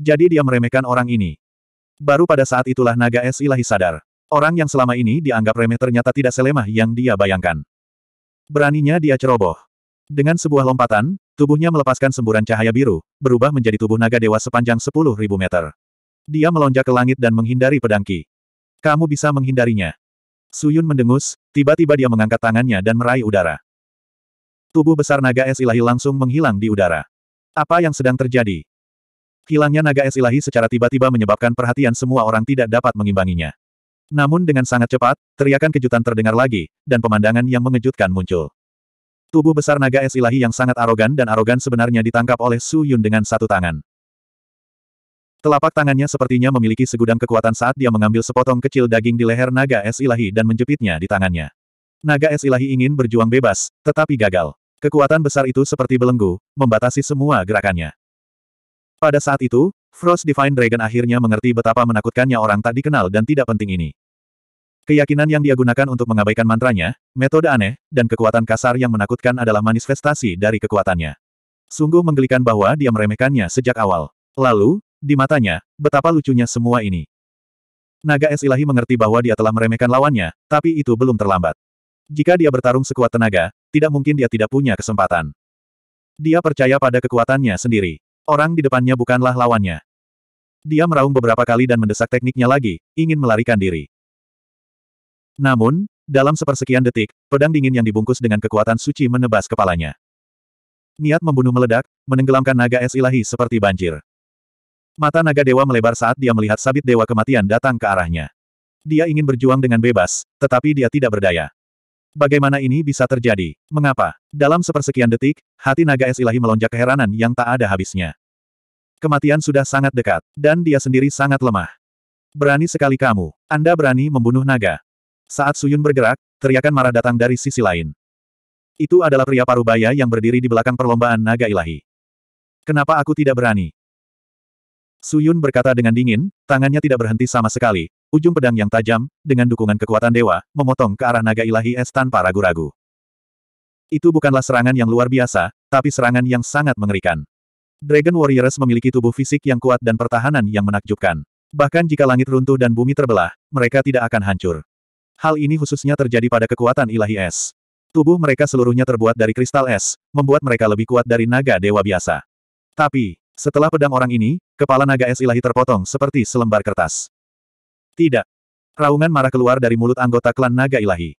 Jadi dia meremehkan orang ini. Baru pada saat itulah naga es ilahi sadar. Orang yang selama ini dianggap remeh ternyata tidak selemah yang dia bayangkan. Beraninya dia ceroboh. Dengan sebuah lompatan, tubuhnya melepaskan semburan cahaya biru, berubah menjadi tubuh naga dewa sepanjang 10.000 meter. Dia melonjak ke langit dan menghindari pedangki. Kamu bisa menghindarinya. Suyun mendengus, tiba-tiba dia mengangkat tangannya dan meraih udara. Tubuh besar naga es ilahi langsung menghilang di udara. Apa yang sedang terjadi? Hilangnya naga es ilahi secara tiba-tiba menyebabkan perhatian semua orang tidak dapat mengimbanginya. Namun dengan sangat cepat, teriakan kejutan terdengar lagi, dan pemandangan yang mengejutkan muncul. Tubuh besar naga es ilahi yang sangat arogan dan arogan sebenarnya ditangkap oleh Su Yun dengan satu tangan. Telapak tangannya sepertinya memiliki segudang kekuatan saat dia mengambil sepotong kecil daging di leher naga es ilahi dan menjepitnya di tangannya. Naga es ilahi ingin berjuang bebas, tetapi gagal. Kekuatan besar itu seperti belenggu, membatasi semua gerakannya. Pada saat itu, Frost Divine Dragon akhirnya mengerti betapa menakutkannya orang tak dikenal dan tidak penting ini. Keyakinan yang dia gunakan untuk mengabaikan mantranya, metode aneh, dan kekuatan kasar yang menakutkan adalah manifestasi dari kekuatannya. Sungguh menggelikan bahwa dia meremehkannya sejak awal. Lalu, di matanya, betapa lucunya semua ini. Naga es ilahi mengerti bahwa dia telah meremehkan lawannya, tapi itu belum terlambat. Jika dia bertarung sekuat tenaga, tidak mungkin dia tidak punya kesempatan. Dia percaya pada kekuatannya sendiri. Orang di depannya bukanlah lawannya. Dia meraung beberapa kali dan mendesak tekniknya lagi, ingin melarikan diri. Namun, dalam sepersekian detik, pedang dingin yang dibungkus dengan kekuatan suci menebas kepalanya. Niat membunuh meledak, menenggelamkan naga es ilahi seperti banjir. Mata naga dewa melebar saat dia melihat sabit dewa kematian datang ke arahnya. Dia ingin berjuang dengan bebas, tetapi dia tidak berdaya. Bagaimana ini bisa terjadi? Mengapa? Dalam sepersekian detik, hati naga es ilahi melonjak keheranan yang tak ada habisnya. Kematian sudah sangat dekat, dan dia sendiri sangat lemah. Berani sekali kamu. Anda berani membunuh naga. Saat Suyun bergerak, teriakan marah datang dari sisi lain. Itu adalah pria parubaya yang berdiri di belakang perlombaan naga ilahi. Kenapa aku tidak berani? Suyun berkata dengan dingin, tangannya tidak berhenti sama sekali, Ujung pedang yang tajam, dengan dukungan kekuatan dewa, memotong ke arah naga ilahi es tanpa ragu-ragu. Itu bukanlah serangan yang luar biasa, tapi serangan yang sangat mengerikan. Dragon Warriors memiliki tubuh fisik yang kuat dan pertahanan yang menakjubkan. Bahkan jika langit runtuh dan bumi terbelah, mereka tidak akan hancur. Hal ini khususnya terjadi pada kekuatan ilahi es. Tubuh mereka seluruhnya terbuat dari kristal es, membuat mereka lebih kuat dari naga dewa biasa. Tapi, setelah pedang orang ini, kepala naga es ilahi terpotong seperti selembar kertas. Tidak. Raungan marah keluar dari mulut anggota klan naga ilahi.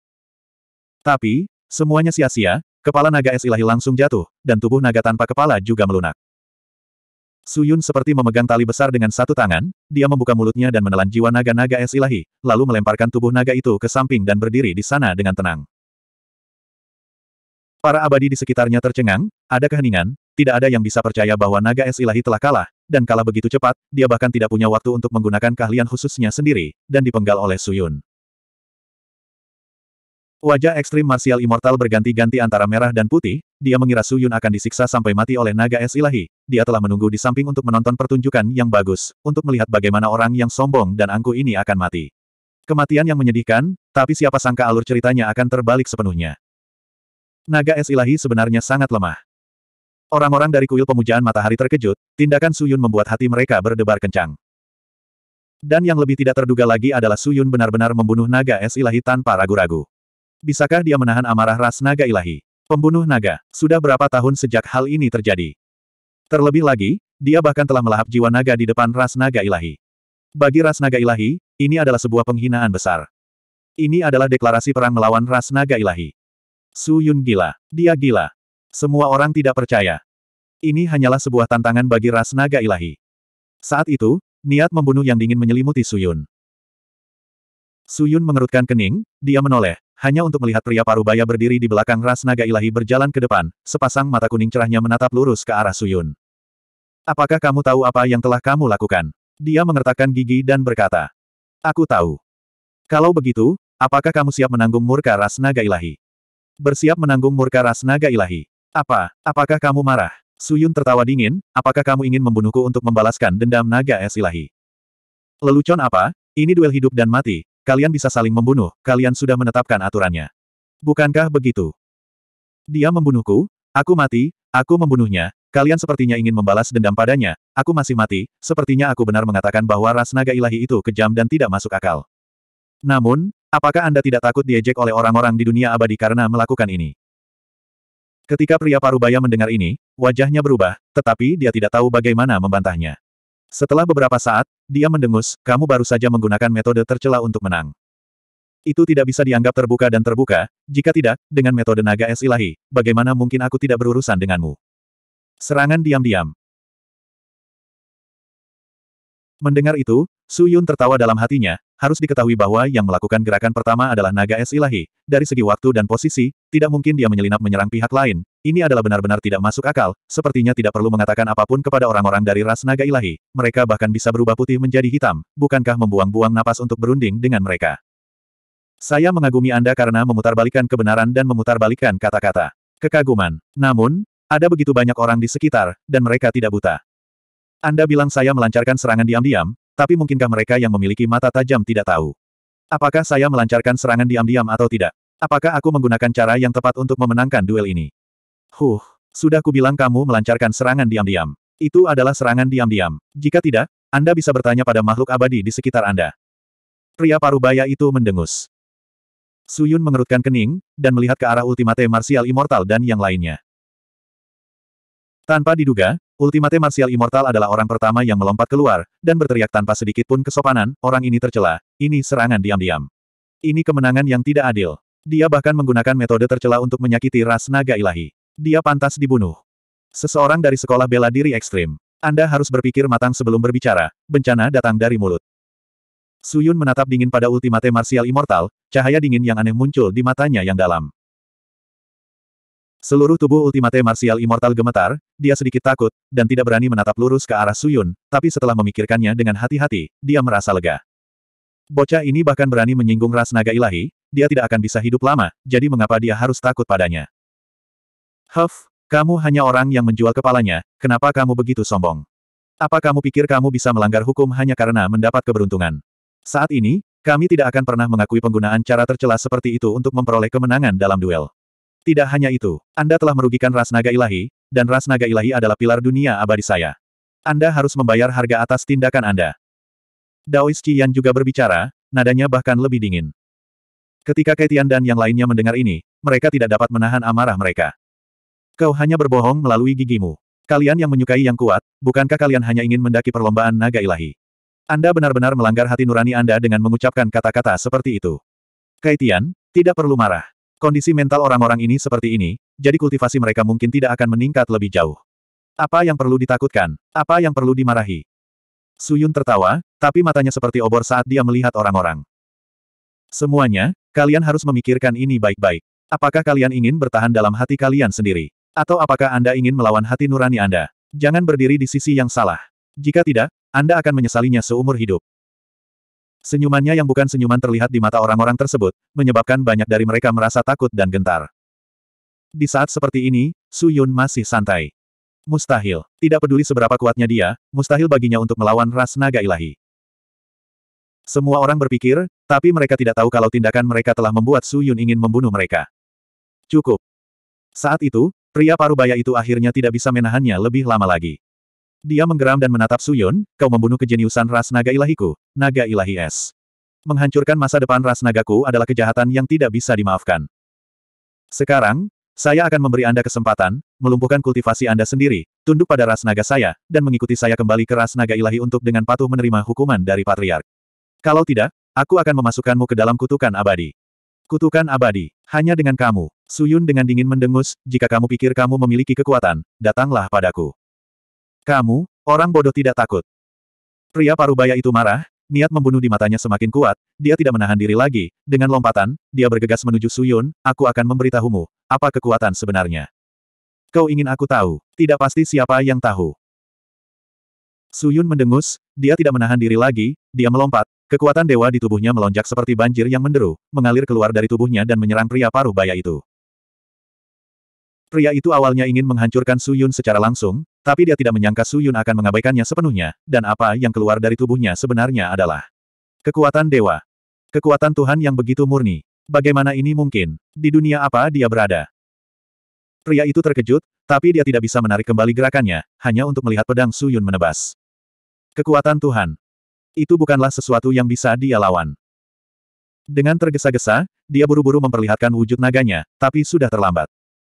Tapi, semuanya sia-sia, kepala naga es ilahi langsung jatuh, dan tubuh naga tanpa kepala juga melunak. Suyun seperti memegang tali besar dengan satu tangan, dia membuka mulutnya dan menelan jiwa naga-naga es ilahi, lalu melemparkan tubuh naga itu ke samping dan berdiri di sana dengan tenang. Para abadi di sekitarnya tercengang, ada keheningan, tidak ada yang bisa percaya bahwa naga es ilahi telah kalah, dan kalah begitu cepat, dia bahkan tidak punya waktu untuk menggunakan keahlian khususnya sendiri, dan dipenggal oleh Suyun. Wajah ekstrim martial immortal berganti-ganti antara merah dan putih, dia mengira Suyun akan disiksa sampai mati oleh naga es ilahi, dia telah menunggu di samping untuk menonton pertunjukan yang bagus, untuk melihat bagaimana orang yang sombong dan angku ini akan mati. Kematian yang menyedihkan, tapi siapa sangka alur ceritanya akan terbalik sepenuhnya. Naga es ilahi sebenarnya sangat lemah. Orang-orang dari kuil pemujaan matahari terkejut, tindakan Suyun membuat hati mereka berdebar kencang. Dan yang lebih tidak terduga lagi adalah Suyun benar-benar membunuh naga es ilahi tanpa ragu-ragu. Bisakah dia menahan amarah ras naga ilahi? Pembunuh naga, sudah berapa tahun sejak hal ini terjadi? Terlebih lagi, dia bahkan telah melahap jiwa naga di depan ras naga ilahi. Bagi ras naga ilahi, ini adalah sebuah penghinaan besar. Ini adalah deklarasi perang melawan ras naga ilahi. Suyun gila, dia gila, semua orang tidak percaya. Ini hanyalah sebuah tantangan bagi ras naga ilahi. Saat itu, niat membunuh yang dingin menyelimuti Suyun. Suyun mengerutkan kening, dia menoleh, hanya untuk melihat pria parubaya berdiri di belakang ras naga ilahi berjalan ke depan, sepasang mata kuning cerahnya menatap lurus ke arah Suyun. Apakah kamu tahu apa yang telah kamu lakukan? Dia mengertakkan gigi dan berkata, Aku tahu. Kalau begitu, apakah kamu siap menanggung murka ras naga ilahi? Bersiap menanggung murka ras naga ilahi. Apa? Apakah kamu marah? Suyun tertawa dingin, apakah kamu ingin membunuhku untuk membalaskan dendam naga es ilahi? Lelucon apa? Ini duel hidup dan mati, kalian bisa saling membunuh, kalian sudah menetapkan aturannya. Bukankah begitu? Dia membunuhku, aku mati, aku membunuhnya, kalian sepertinya ingin membalas dendam padanya, aku masih mati, sepertinya aku benar mengatakan bahwa ras naga ilahi itu kejam dan tidak masuk akal. Namun, apakah Anda tidak takut diejek oleh orang-orang di dunia abadi karena melakukan ini? Ketika pria parubaya mendengar ini, wajahnya berubah, tetapi dia tidak tahu bagaimana membantahnya. Setelah beberapa saat, dia mendengus, kamu baru saja menggunakan metode tercela untuk menang. Itu tidak bisa dianggap terbuka dan terbuka, jika tidak, dengan metode naga es ilahi, bagaimana mungkin aku tidak berurusan denganmu? Serangan diam-diam. Mendengar itu, Su Yun tertawa dalam hatinya, harus diketahui bahwa yang melakukan gerakan pertama adalah naga es ilahi. Dari segi waktu dan posisi, tidak mungkin dia menyelinap menyerang pihak lain. Ini adalah benar-benar tidak masuk akal, sepertinya tidak perlu mengatakan apapun kepada orang-orang dari ras naga ilahi. Mereka bahkan bisa berubah putih menjadi hitam, bukankah membuang-buang napas untuk berunding dengan mereka. Saya mengagumi Anda karena memutarbalikan kebenaran dan memutarbalikan kata-kata. Kekaguman. Namun, ada begitu banyak orang di sekitar, dan mereka tidak buta. Anda bilang saya melancarkan serangan diam-diam, tapi mungkinkah mereka yang memiliki mata tajam tidak tahu? Apakah saya melancarkan serangan diam-diam atau tidak? Apakah aku menggunakan cara yang tepat untuk memenangkan duel ini? Huh, sudah kubilang kamu melancarkan serangan diam-diam. Itu adalah serangan diam-diam. Jika tidak, Anda bisa bertanya pada makhluk abadi di sekitar Anda. Pria parubaya itu mendengus. Suyun mengerutkan kening, dan melihat ke arah Ultimate Martial Immortal dan yang lainnya. Tanpa diduga, Ultimate Martial Immortal adalah orang pertama yang melompat keluar, dan berteriak tanpa sedikit pun kesopanan, orang ini tercela, ini serangan diam-diam. Ini kemenangan yang tidak adil. Dia bahkan menggunakan metode tercela untuk menyakiti ras naga ilahi. Dia pantas dibunuh. Seseorang dari sekolah bela diri ekstrim. Anda harus berpikir matang sebelum berbicara, bencana datang dari mulut. Suyun menatap dingin pada Ultimate Martial Immortal, cahaya dingin yang aneh muncul di matanya yang dalam. Seluruh tubuh Ultimate Martial Immortal gemetar, dia sedikit takut, dan tidak berani menatap lurus ke arah Suyun, tapi setelah memikirkannya dengan hati-hati, dia merasa lega. Bocah ini bahkan berani menyinggung ras naga ilahi, dia tidak akan bisa hidup lama, jadi mengapa dia harus takut padanya? Huff, kamu hanya orang yang menjual kepalanya, kenapa kamu begitu sombong? Apa kamu pikir kamu bisa melanggar hukum hanya karena mendapat keberuntungan? Saat ini, kami tidak akan pernah mengakui penggunaan cara tercela seperti itu untuk memperoleh kemenangan dalam duel. Tidak hanya itu, Anda telah merugikan ras naga ilahi, dan ras naga ilahi adalah pilar dunia abadi saya. Anda harus membayar harga atas tindakan Anda. Daois Qian juga berbicara, nadanya bahkan lebih dingin. Ketika Kaitian dan yang lainnya mendengar ini, mereka tidak dapat menahan amarah mereka. Kau hanya berbohong melalui gigimu. Kalian yang menyukai yang kuat, bukankah kalian hanya ingin mendaki perlombaan naga ilahi? Anda benar-benar melanggar hati nurani Anda dengan mengucapkan kata-kata seperti itu. Kaitian, tidak perlu marah. Kondisi mental orang-orang ini seperti ini, jadi kultivasi mereka mungkin tidak akan meningkat lebih jauh. Apa yang perlu ditakutkan? Apa yang perlu dimarahi? Suyun tertawa, tapi matanya seperti obor saat dia melihat orang-orang. Semuanya, kalian harus memikirkan ini baik-baik. Apakah kalian ingin bertahan dalam hati kalian sendiri? Atau apakah Anda ingin melawan hati nurani Anda? Jangan berdiri di sisi yang salah. Jika tidak, Anda akan menyesalinya seumur hidup. Senyumannya yang bukan senyuman terlihat di mata orang-orang tersebut, menyebabkan banyak dari mereka merasa takut dan gentar. Di saat seperti ini, Su Yun masih santai. Mustahil. Tidak peduli seberapa kuatnya dia, mustahil baginya untuk melawan ras naga ilahi. Semua orang berpikir, tapi mereka tidak tahu kalau tindakan mereka telah membuat Su Yun ingin membunuh mereka. Cukup. Saat itu, pria parubaya itu akhirnya tidak bisa menahannya lebih lama lagi. Dia menggeram dan menatap Suyun, kau membunuh kejeniusan ras naga ilahiku, naga ilahi es. Menghancurkan masa depan ras nagaku adalah kejahatan yang tidak bisa dimaafkan. Sekarang, saya akan memberi Anda kesempatan, melumpuhkan kultivasi Anda sendiri, tunduk pada ras naga saya, dan mengikuti saya kembali ke ras naga ilahi untuk dengan patuh menerima hukuman dari patriark. Kalau tidak, aku akan memasukkanmu ke dalam kutukan abadi. Kutukan abadi, hanya dengan kamu. Suyun dengan dingin mendengus, jika kamu pikir kamu memiliki kekuatan, datanglah padaku. Kamu, orang bodoh tidak takut. Pria parubaya itu marah, niat membunuh di matanya semakin kuat, dia tidak menahan diri lagi, dengan lompatan, dia bergegas menuju Suyun, aku akan memberitahumu, apa kekuatan sebenarnya. Kau ingin aku tahu, tidak pasti siapa yang tahu. Suyun mendengus, dia tidak menahan diri lagi, dia melompat, kekuatan dewa di tubuhnya melonjak seperti banjir yang menderu, mengalir keluar dari tubuhnya dan menyerang pria parubaya itu. Pria itu awalnya ingin menghancurkan Su Yun secara langsung, tapi dia tidak menyangka Su Yun akan mengabaikannya sepenuhnya, dan apa yang keluar dari tubuhnya sebenarnya adalah kekuatan dewa. Kekuatan Tuhan yang begitu murni. Bagaimana ini mungkin? Di dunia apa dia berada? Pria itu terkejut, tapi dia tidak bisa menarik kembali gerakannya, hanya untuk melihat pedang Su Yun menebas. Kekuatan Tuhan. Itu bukanlah sesuatu yang bisa dia lawan. Dengan tergesa-gesa, dia buru-buru memperlihatkan wujud naganya, tapi sudah terlambat.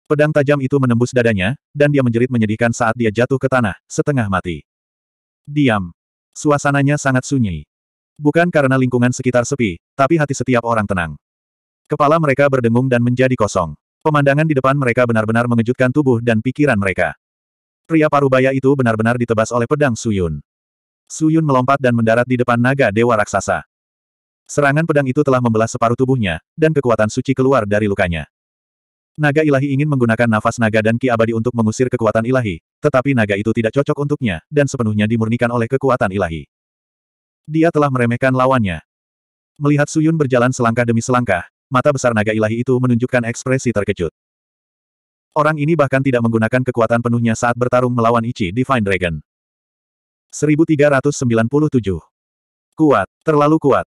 Pedang tajam itu menembus dadanya, dan dia menjerit menyedihkan saat dia jatuh ke tanah, setengah mati. Diam. Suasananya sangat sunyi. Bukan karena lingkungan sekitar sepi, tapi hati setiap orang tenang. Kepala mereka berdengung dan menjadi kosong. Pemandangan di depan mereka benar-benar mengejutkan tubuh dan pikiran mereka. Pria parubaya itu benar-benar ditebas oleh pedang Suyun. Suyun melompat dan mendarat di depan naga dewa raksasa. Serangan pedang itu telah membelah separuh tubuhnya, dan kekuatan suci keluar dari lukanya. Naga ilahi ingin menggunakan nafas naga dan ki abadi untuk mengusir kekuatan ilahi, tetapi naga itu tidak cocok untuknya, dan sepenuhnya dimurnikan oleh kekuatan ilahi. Dia telah meremehkan lawannya. Melihat Suyun berjalan selangkah demi selangkah, mata besar naga ilahi itu menunjukkan ekspresi terkejut. Orang ini bahkan tidak menggunakan kekuatan penuhnya saat bertarung melawan Ichi Divine Dragon. 1397. Kuat, terlalu kuat.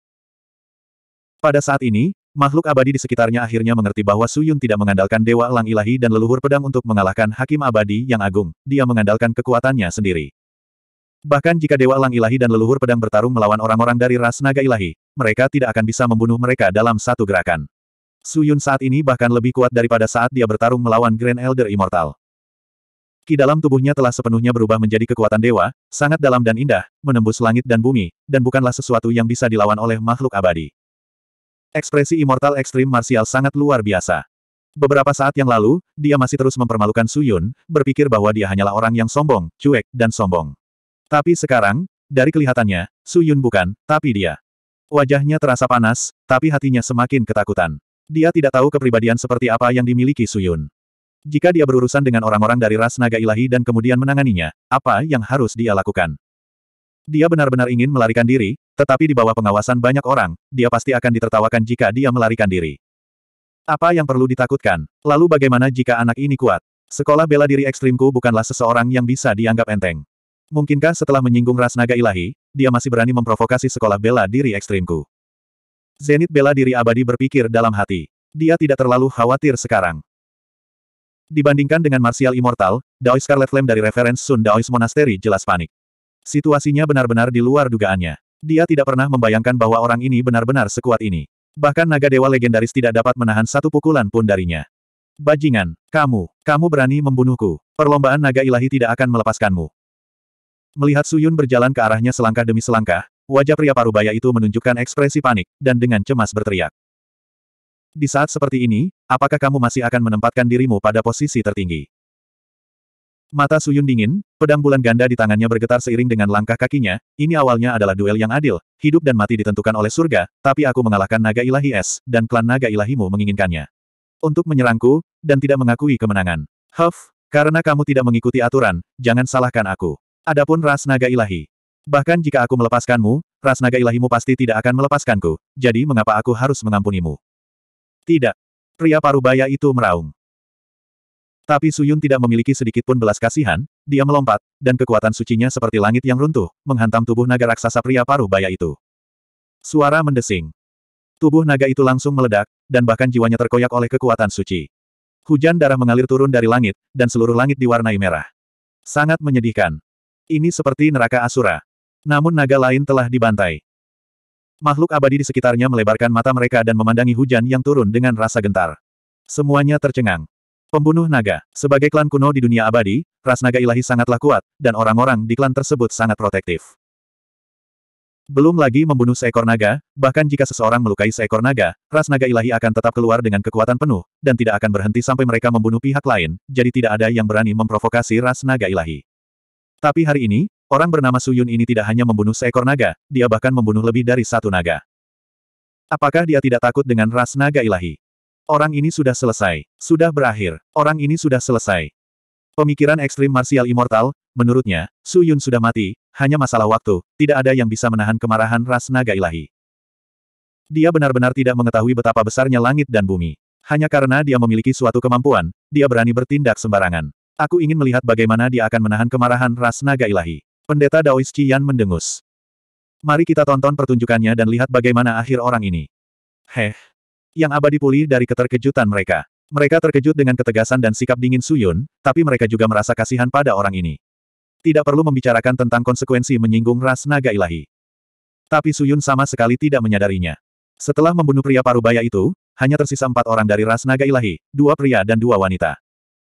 Pada saat ini, Makhluk abadi di sekitarnya akhirnya mengerti bahwa Suyun tidak mengandalkan Dewa Elang Ilahi dan leluhur pedang untuk mengalahkan Hakim Abadi yang agung, dia mengandalkan kekuatannya sendiri. Bahkan jika Dewa Elang Ilahi dan leluhur pedang bertarung melawan orang-orang dari ras naga ilahi, mereka tidak akan bisa membunuh mereka dalam satu gerakan. Suyun saat ini bahkan lebih kuat daripada saat dia bertarung melawan Grand Elder Immortal. Ki dalam tubuhnya telah sepenuhnya berubah menjadi kekuatan dewa, sangat dalam dan indah, menembus langit dan bumi, dan bukanlah sesuatu yang bisa dilawan oleh makhluk abadi. Ekspresi Immortal Extreme Martial sangat luar biasa. Beberapa saat yang lalu, dia masih terus mempermalukan Suyun, berpikir bahwa dia hanyalah orang yang sombong, cuek, dan sombong. Tapi sekarang, dari kelihatannya, Suyun bukan, tapi dia. Wajahnya terasa panas, tapi hatinya semakin ketakutan. Dia tidak tahu kepribadian seperti apa yang dimiliki Suyun. Jika dia berurusan dengan orang-orang dari ras naga ilahi dan kemudian menanganinya, apa yang harus dia lakukan? Dia benar-benar ingin melarikan diri, tetapi di bawah pengawasan banyak orang, dia pasti akan ditertawakan jika dia melarikan diri. Apa yang perlu ditakutkan? Lalu bagaimana jika anak ini kuat? Sekolah bela diri ekstrimku bukanlah seseorang yang bisa dianggap enteng. Mungkinkah setelah menyinggung ras naga ilahi, dia masih berani memprovokasi sekolah bela diri ekstrimku? Zenit bela diri abadi berpikir dalam hati. Dia tidak terlalu khawatir sekarang. Dibandingkan dengan Martial Immortal, Dao Scarlet Flame dari referensi Sun Daoist Monastery jelas panik. Situasinya benar-benar di luar dugaannya. Dia tidak pernah membayangkan bahwa orang ini benar-benar sekuat ini. Bahkan naga dewa legendaris tidak dapat menahan satu pukulan pun darinya. Bajingan, kamu, kamu berani membunuhku. Perlombaan naga ilahi tidak akan melepaskanmu. Melihat Suyun berjalan ke arahnya selangkah demi selangkah, wajah pria parubaya itu menunjukkan ekspresi panik, dan dengan cemas berteriak. Di saat seperti ini, apakah kamu masih akan menempatkan dirimu pada posisi tertinggi? Mata Suyun dingin, pedang bulan ganda di tangannya bergetar seiring dengan langkah kakinya, ini awalnya adalah duel yang adil, hidup dan mati ditentukan oleh surga, tapi aku mengalahkan naga ilahi es, dan klan naga ilahimu menginginkannya. Untuk menyerangku, dan tidak mengakui kemenangan. Huff, karena kamu tidak mengikuti aturan, jangan salahkan aku. Adapun ras naga ilahi. Bahkan jika aku melepaskanmu, ras naga ilahimu pasti tidak akan melepaskanku, jadi mengapa aku harus mengampunimu? Tidak. Pria parubaya itu meraung. Tapi Suyun tidak memiliki sedikit pun belas kasihan, dia melompat, dan kekuatan sucinya seperti langit yang runtuh, menghantam tubuh naga raksasa pria paruh baya itu. Suara mendesing. Tubuh naga itu langsung meledak, dan bahkan jiwanya terkoyak oleh kekuatan suci. Hujan darah mengalir turun dari langit, dan seluruh langit diwarnai merah. Sangat menyedihkan. Ini seperti neraka Asura. Namun naga lain telah dibantai. Makhluk abadi di sekitarnya melebarkan mata mereka dan memandangi hujan yang turun dengan rasa gentar. Semuanya tercengang. Pembunuh naga. Sebagai klan kuno di dunia abadi, ras naga ilahi sangatlah kuat, dan orang-orang di klan tersebut sangat protektif. Belum lagi membunuh seekor naga, bahkan jika seseorang melukai seekor naga, ras naga ilahi akan tetap keluar dengan kekuatan penuh, dan tidak akan berhenti sampai mereka membunuh pihak lain, jadi tidak ada yang berani memprovokasi ras naga ilahi. Tapi hari ini, Orang bernama Suyun ini tidak hanya membunuh seekor naga, dia bahkan membunuh lebih dari satu naga. Apakah dia tidak takut dengan ras naga ilahi? Orang ini sudah selesai. Sudah berakhir. Orang ini sudah selesai. Pemikiran ekstrim martial immortal, menurutnya, Su Yun sudah mati, hanya masalah waktu, tidak ada yang bisa menahan kemarahan ras naga ilahi. Dia benar-benar tidak mengetahui betapa besarnya langit dan bumi. Hanya karena dia memiliki suatu kemampuan, dia berani bertindak sembarangan. Aku ingin melihat bagaimana dia akan menahan kemarahan ras naga ilahi. Pendeta Daoist Qian mendengus. Mari kita tonton pertunjukannya dan lihat bagaimana akhir orang ini. Heh, yang abadi pulih dari keterkejutan mereka. Mereka terkejut dengan ketegasan dan sikap dingin Suyun, tapi mereka juga merasa kasihan pada orang ini. Tidak perlu membicarakan tentang konsekuensi menyinggung ras naga ilahi. Tapi Suyun sama sekali tidak menyadarinya. Setelah membunuh pria parubaya itu, hanya tersisa empat orang dari ras naga ilahi, dua pria dan dua wanita.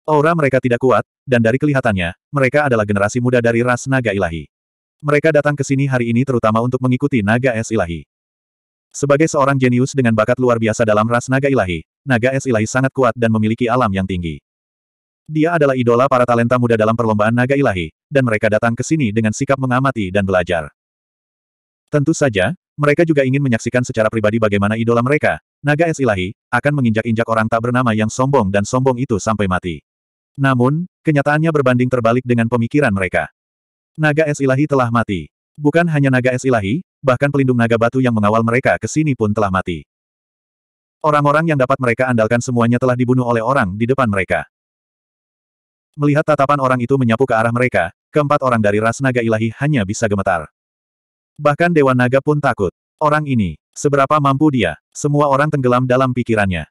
Aura mereka tidak kuat, dan dari kelihatannya, mereka adalah generasi muda dari ras naga ilahi. Mereka datang ke sini hari ini terutama untuk mengikuti naga es ilahi. Sebagai seorang jenius dengan bakat luar biasa dalam ras naga ilahi, naga es ilahi sangat kuat dan memiliki alam yang tinggi. Dia adalah idola para talenta muda dalam perlombaan naga ilahi, dan mereka datang ke sini dengan sikap mengamati dan belajar. Tentu saja, mereka juga ingin menyaksikan secara pribadi bagaimana idola mereka, naga es ilahi, akan menginjak-injak orang tak bernama yang sombong dan sombong itu sampai mati. Namun, kenyataannya berbanding terbalik dengan pemikiran mereka. Naga es ilahi telah mati. Bukan hanya naga es ilahi, bahkan pelindung naga batu yang mengawal mereka ke sini pun telah mati. Orang-orang yang dapat mereka andalkan semuanya telah dibunuh oleh orang di depan mereka. Melihat tatapan orang itu menyapu ke arah mereka, keempat orang dari ras naga ilahi hanya bisa gemetar. Bahkan Dewa Naga pun takut. Orang ini, seberapa mampu dia, semua orang tenggelam dalam pikirannya.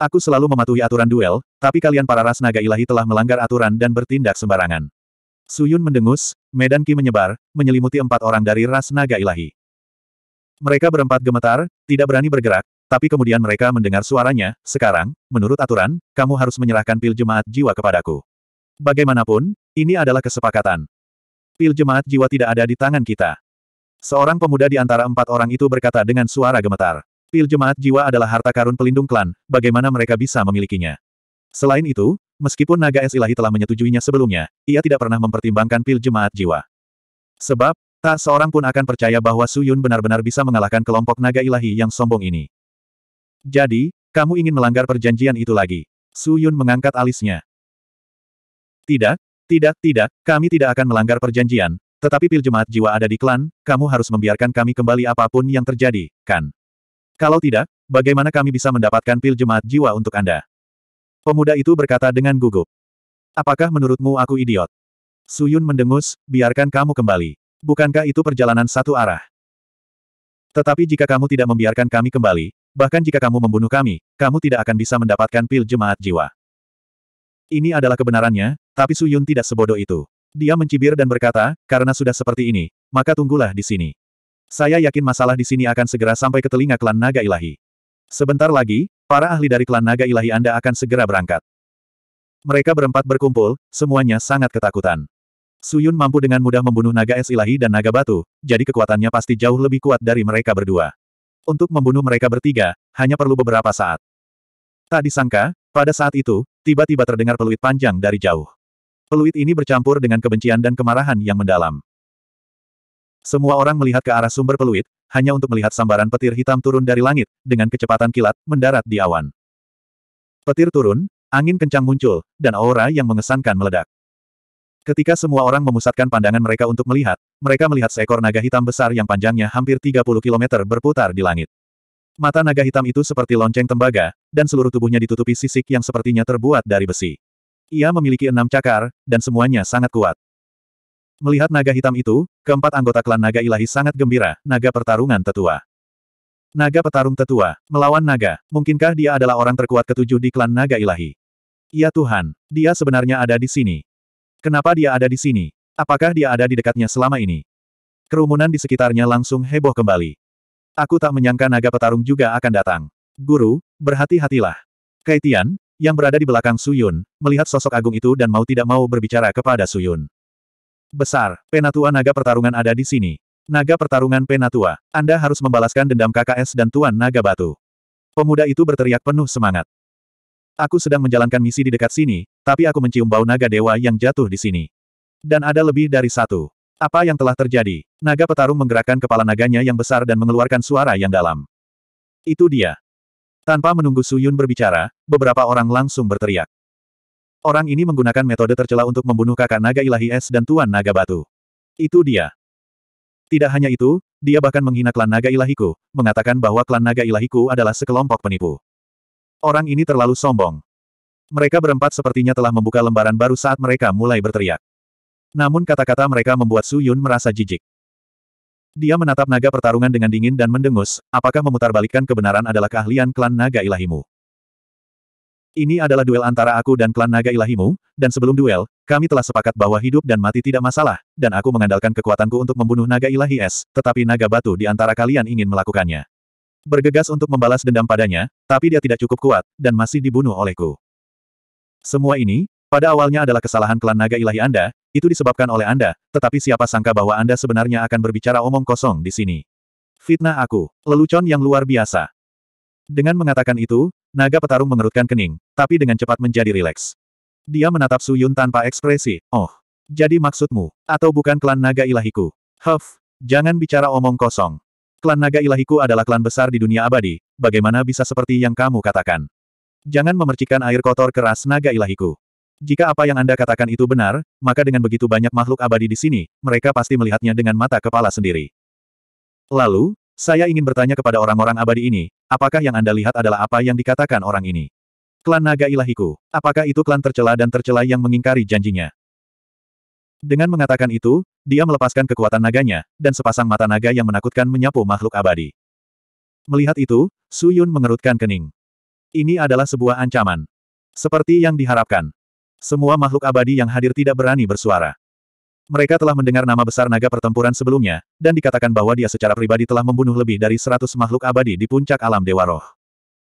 Aku selalu mematuhi aturan duel, tapi kalian para ras naga ilahi telah melanggar aturan dan bertindak sembarangan. Suyun mendengus, medan ki menyebar, menyelimuti empat orang dari ras naga ilahi. Mereka berempat gemetar, tidak berani bergerak, tapi kemudian mereka mendengar suaranya, sekarang, menurut aturan, kamu harus menyerahkan pil jemaat jiwa kepadaku. Bagaimanapun, ini adalah kesepakatan. Pil jemaat jiwa tidak ada di tangan kita. Seorang pemuda di antara empat orang itu berkata dengan suara gemetar. Pil jemaat jiwa adalah harta karun pelindung klan, bagaimana mereka bisa memilikinya? Selain itu, Meskipun naga es ilahi telah menyetujuinya sebelumnya, ia tidak pernah mempertimbangkan pil jemaat jiwa. Sebab, tak seorang pun akan percaya bahwa Suyun benar-benar bisa mengalahkan kelompok naga ilahi yang sombong ini. Jadi, kamu ingin melanggar perjanjian itu lagi. Suyun mengangkat alisnya. Tidak, tidak, tidak, kami tidak akan melanggar perjanjian, tetapi pil jemaat jiwa ada di klan, kamu harus membiarkan kami kembali apapun yang terjadi, kan? Kalau tidak, bagaimana kami bisa mendapatkan pil jemaat jiwa untuk Anda? Pemuda itu berkata dengan gugup. Apakah menurutmu aku idiot? Suyun mendengus, biarkan kamu kembali. Bukankah itu perjalanan satu arah? Tetapi jika kamu tidak membiarkan kami kembali, bahkan jika kamu membunuh kami, kamu tidak akan bisa mendapatkan pil jemaat jiwa. Ini adalah kebenarannya, tapi Suyun tidak sebodoh itu. Dia mencibir dan berkata, karena sudah seperti ini, maka tunggulah di sini. Saya yakin masalah di sini akan segera sampai ke telinga klan naga ilahi. Sebentar lagi, Para ahli dari klan naga ilahi Anda akan segera berangkat. Mereka berempat berkumpul, semuanya sangat ketakutan. Suyun mampu dengan mudah membunuh naga es ilahi dan naga batu, jadi kekuatannya pasti jauh lebih kuat dari mereka berdua. Untuk membunuh mereka bertiga, hanya perlu beberapa saat. Tak disangka, pada saat itu, tiba-tiba terdengar peluit panjang dari jauh. Peluit ini bercampur dengan kebencian dan kemarahan yang mendalam. Semua orang melihat ke arah sumber peluit, hanya untuk melihat sambaran petir hitam turun dari langit, dengan kecepatan kilat, mendarat di awan. Petir turun, angin kencang muncul, dan aura yang mengesankan meledak. Ketika semua orang memusatkan pandangan mereka untuk melihat, mereka melihat seekor naga hitam besar yang panjangnya hampir 30 km berputar di langit. Mata naga hitam itu seperti lonceng tembaga, dan seluruh tubuhnya ditutupi sisik yang sepertinya terbuat dari besi. Ia memiliki enam cakar, dan semuanya sangat kuat. Melihat naga hitam itu, Keempat anggota klan naga ilahi sangat gembira, naga pertarungan tetua. Naga petarung tetua, melawan naga, mungkinkah dia adalah orang terkuat ketujuh di klan naga ilahi? Ya Tuhan, dia sebenarnya ada di sini. Kenapa dia ada di sini? Apakah dia ada di dekatnya selama ini? Kerumunan di sekitarnya langsung heboh kembali. Aku tak menyangka naga petarung juga akan datang. Guru, berhati-hatilah. Kaitian, yang berada di belakang Suyun, melihat sosok agung itu dan mau tidak mau berbicara kepada Suyun. Besar, Penatua Naga Pertarungan ada di sini. Naga Pertarungan Penatua, Anda harus membalaskan dendam KKS dan Tuan Naga Batu. Pemuda itu berteriak penuh semangat. Aku sedang menjalankan misi di dekat sini, tapi aku mencium bau naga dewa yang jatuh di sini. Dan ada lebih dari satu. Apa yang telah terjadi? Naga petarung menggerakkan kepala naganya yang besar dan mengeluarkan suara yang dalam. Itu dia. Tanpa menunggu Suyun berbicara, beberapa orang langsung berteriak. Orang ini menggunakan metode tercela untuk membunuh kakak naga ilahi es dan tuan naga batu. Itu dia. Tidak hanya itu, dia bahkan menghina klan naga ilahiku, mengatakan bahwa klan naga ilahiku adalah sekelompok penipu. Orang ini terlalu sombong. Mereka berempat sepertinya telah membuka lembaran baru saat mereka mulai berteriak. Namun kata-kata mereka membuat Su Yun merasa jijik. Dia menatap naga pertarungan dengan dingin dan mendengus, apakah memutarbalikkan kebenaran adalah keahlian klan naga ilahimu? Ini adalah duel antara aku dan klan naga ilahimu, dan sebelum duel, kami telah sepakat bahwa hidup dan mati tidak masalah, dan aku mengandalkan kekuatanku untuk membunuh naga ilahi es, tetapi naga batu di antara kalian ingin melakukannya. Bergegas untuk membalas dendam padanya, tapi dia tidak cukup kuat, dan masih dibunuh olehku. Semua ini, pada awalnya adalah kesalahan klan naga ilahi Anda, itu disebabkan oleh Anda, tetapi siapa sangka bahwa Anda sebenarnya akan berbicara omong kosong di sini. Fitnah aku, lelucon yang luar biasa. Dengan mengatakan itu, naga petarung mengerutkan kening, tapi dengan cepat menjadi rileks. Dia menatap Suyun tanpa ekspresi, oh. Jadi maksudmu, atau bukan klan naga ilahiku? Huff, jangan bicara omong kosong. Klan naga ilahiku adalah klan besar di dunia abadi, bagaimana bisa seperti yang kamu katakan? Jangan memercikan air kotor keras naga ilahiku. Jika apa yang Anda katakan itu benar, maka dengan begitu banyak makhluk abadi di sini, mereka pasti melihatnya dengan mata kepala sendiri. Lalu, saya ingin bertanya kepada orang-orang abadi ini, apakah yang Anda lihat adalah apa yang dikatakan orang ini? Klan naga ilahiku, apakah itu klan tercela dan tercela yang mengingkari janjinya? Dengan mengatakan itu, dia melepaskan kekuatan naganya, dan sepasang mata naga yang menakutkan menyapu makhluk abadi. Melihat itu, Su Yun mengerutkan kening. Ini adalah sebuah ancaman. Seperti yang diharapkan. Semua makhluk abadi yang hadir tidak berani bersuara. Mereka telah mendengar nama besar naga pertempuran sebelumnya, dan dikatakan bahwa dia secara pribadi telah membunuh lebih dari seratus makhluk abadi di puncak alam Dewa Roh.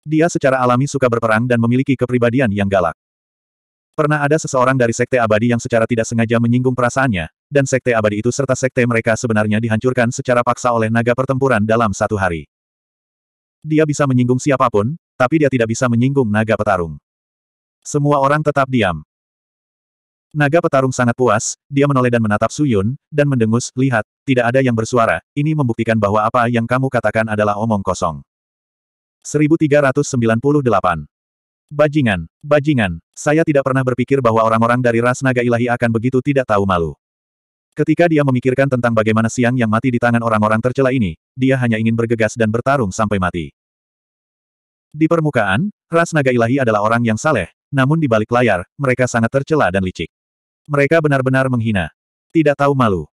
Dia secara alami suka berperang dan memiliki kepribadian yang galak. Pernah ada seseorang dari Sekte Abadi yang secara tidak sengaja menyinggung perasaannya, dan Sekte Abadi itu serta Sekte mereka sebenarnya dihancurkan secara paksa oleh naga pertempuran dalam satu hari. Dia bisa menyinggung siapapun, tapi dia tidak bisa menyinggung naga petarung. Semua orang tetap diam. Naga petarung sangat puas, dia menoleh dan menatap Suyun, dan mendengus, lihat, tidak ada yang bersuara, ini membuktikan bahwa apa yang kamu katakan adalah omong kosong. 1398. Bajingan, bajingan, saya tidak pernah berpikir bahwa orang-orang dari ras naga ilahi akan begitu tidak tahu malu. Ketika dia memikirkan tentang bagaimana siang yang mati di tangan orang-orang tercela ini, dia hanya ingin bergegas dan bertarung sampai mati. Di permukaan, ras naga ilahi adalah orang yang saleh, namun di balik layar, mereka sangat tercela dan licik. Mereka benar-benar menghina. Tidak tahu malu.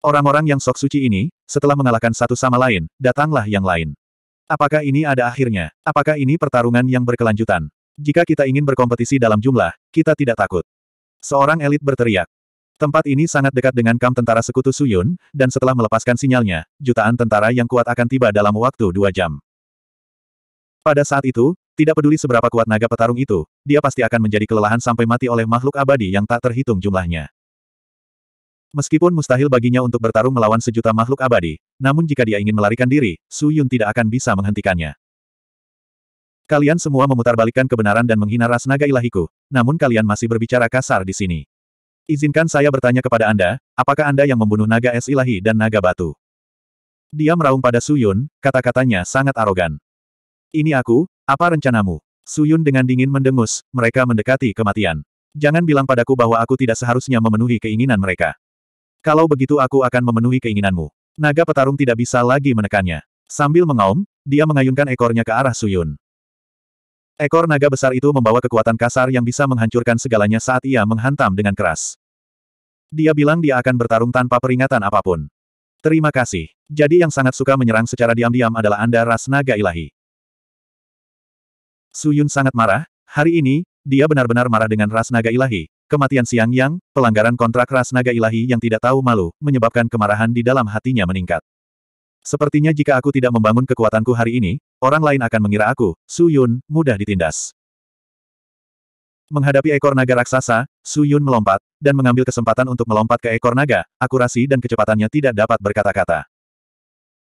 Orang-orang yang sok suci ini, setelah mengalahkan satu sama lain, datanglah yang lain. Apakah ini ada akhirnya? Apakah ini pertarungan yang berkelanjutan? Jika kita ingin berkompetisi dalam jumlah, kita tidak takut. Seorang elit berteriak. Tempat ini sangat dekat dengan kamp tentara sekutu Suyun, dan setelah melepaskan sinyalnya, jutaan tentara yang kuat akan tiba dalam waktu dua jam. Pada saat itu, tidak peduli seberapa kuat naga petarung itu, dia pasti akan menjadi kelelahan sampai mati oleh makhluk abadi yang tak terhitung jumlahnya. Meskipun mustahil baginya untuk bertarung melawan sejuta makhluk abadi, namun jika dia ingin melarikan diri, Su Yun tidak akan bisa menghentikannya. Kalian semua memutarbalikkan kebenaran dan menghina ras naga ilahiku, namun kalian masih berbicara kasar di sini. Izinkan saya bertanya kepada Anda, apakah Anda yang membunuh naga es ilahi dan naga batu? Dia meraung pada Su Yun, kata-katanya sangat arogan. Ini aku, apa rencanamu? Suyun dengan dingin mendengus, mereka mendekati kematian. Jangan bilang padaku bahwa aku tidak seharusnya memenuhi keinginan mereka. Kalau begitu aku akan memenuhi keinginanmu. Naga petarung tidak bisa lagi menekannya. Sambil mengaum, dia mengayunkan ekornya ke arah Suyun. Ekor naga besar itu membawa kekuatan kasar yang bisa menghancurkan segalanya saat ia menghantam dengan keras. Dia bilang dia akan bertarung tanpa peringatan apapun. Terima kasih. Jadi yang sangat suka menyerang secara diam-diam adalah Anda ras naga ilahi. Su Yun sangat marah, hari ini, dia benar-benar marah dengan ras naga ilahi. Kematian Siang Yang, pelanggaran kontrak ras naga ilahi yang tidak tahu malu, menyebabkan kemarahan di dalam hatinya meningkat. Sepertinya jika aku tidak membangun kekuatanku hari ini, orang lain akan mengira aku, Su Yun, mudah ditindas. Menghadapi ekor naga raksasa, Su Yun melompat, dan mengambil kesempatan untuk melompat ke ekor naga, akurasi dan kecepatannya tidak dapat berkata-kata.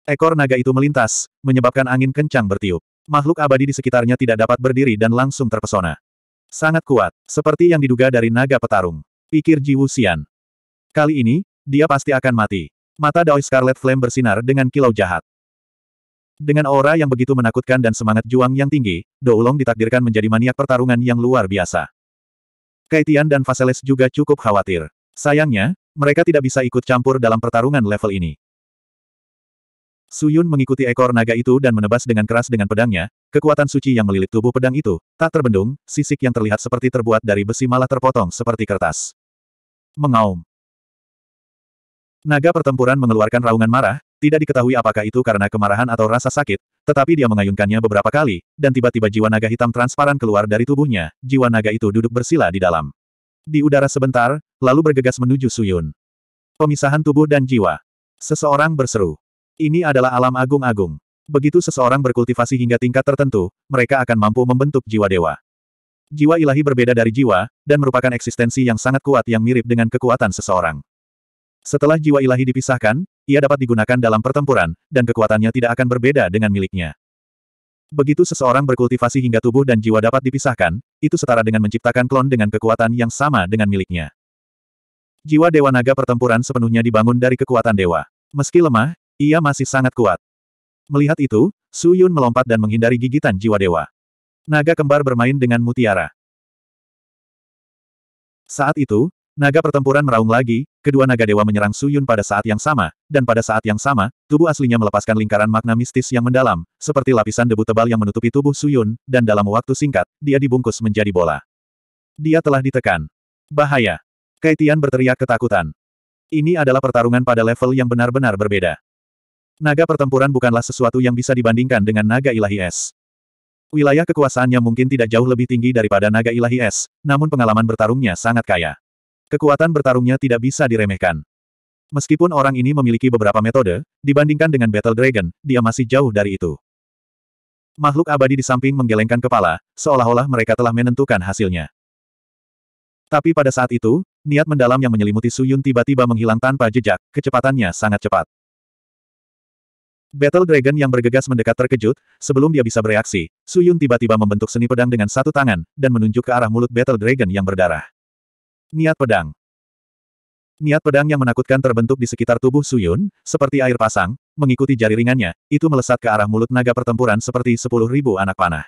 Ekor naga itu melintas, menyebabkan angin kencang bertiup. Makhluk abadi di sekitarnya tidak dapat berdiri dan langsung terpesona. Sangat kuat, seperti yang diduga dari naga petarung. Pikir Ji Wuxian. Kali ini, dia pasti akan mati. Mata Dao Scarlet Flame bersinar dengan kilau jahat. Dengan aura yang begitu menakutkan dan semangat juang yang tinggi, Doulong ditakdirkan menjadi maniak pertarungan yang luar biasa. Kaitian dan Vaseles juga cukup khawatir. Sayangnya, mereka tidak bisa ikut campur dalam pertarungan level ini. Suyun mengikuti ekor naga itu dan menebas dengan keras dengan pedangnya, kekuatan suci yang melilit tubuh pedang itu, tak terbendung, sisik yang terlihat seperti terbuat dari besi malah terpotong seperti kertas. Mengaum. Naga pertempuran mengeluarkan raungan marah, tidak diketahui apakah itu karena kemarahan atau rasa sakit, tetapi dia mengayunkannya beberapa kali, dan tiba-tiba jiwa naga hitam transparan keluar dari tubuhnya, jiwa naga itu duduk bersila di dalam. Di udara sebentar, lalu bergegas menuju Suyun. Pemisahan tubuh dan jiwa. Seseorang berseru. Ini adalah alam agung-agung. Begitu seseorang berkultivasi hingga tingkat tertentu, mereka akan mampu membentuk jiwa dewa. Jiwa ilahi berbeda dari jiwa, dan merupakan eksistensi yang sangat kuat yang mirip dengan kekuatan seseorang. Setelah jiwa ilahi dipisahkan, ia dapat digunakan dalam pertempuran, dan kekuatannya tidak akan berbeda dengan miliknya. Begitu seseorang berkultivasi hingga tubuh dan jiwa dapat dipisahkan, itu setara dengan menciptakan klon dengan kekuatan yang sama dengan miliknya. Jiwa Dewa Naga pertempuran sepenuhnya dibangun dari kekuatan Dewa. Meski lemah, ia masih sangat kuat. Melihat itu, Su Yun melompat dan menghindari gigitan jiwa dewa. Naga kembar bermain dengan mutiara. Saat itu, naga pertempuran meraung lagi, kedua naga dewa menyerang Su Yun pada saat yang sama, dan pada saat yang sama, tubuh aslinya melepaskan lingkaran makna mistis yang mendalam, seperti lapisan debu tebal yang menutupi tubuh Su Yun, dan dalam waktu singkat, dia dibungkus menjadi bola. Dia telah ditekan. Bahaya. Kaitian berteriak ketakutan. Ini adalah pertarungan pada level yang benar-benar berbeda. Naga pertempuran bukanlah sesuatu yang bisa dibandingkan dengan naga ilahi es. Wilayah kekuasaannya mungkin tidak jauh lebih tinggi daripada naga ilahi es, namun pengalaman bertarungnya sangat kaya. Kekuatan bertarungnya tidak bisa diremehkan. Meskipun orang ini memiliki beberapa metode, dibandingkan dengan Battle Dragon, dia masih jauh dari itu. Makhluk abadi di samping menggelengkan kepala, seolah-olah mereka telah menentukan hasilnya. Tapi pada saat itu, niat mendalam yang menyelimuti Suyun tiba-tiba menghilang tanpa jejak, kecepatannya sangat cepat. Battle Dragon yang bergegas mendekat terkejut, sebelum dia bisa bereaksi, Su Yun tiba-tiba membentuk seni pedang dengan satu tangan, dan menunjuk ke arah mulut Battle Dragon yang berdarah. Niat pedang. Niat pedang yang menakutkan terbentuk di sekitar tubuh Su Yun seperti air pasang, mengikuti jari ringannya, itu melesat ke arah mulut naga pertempuran seperti sepuluh ribu anak panah.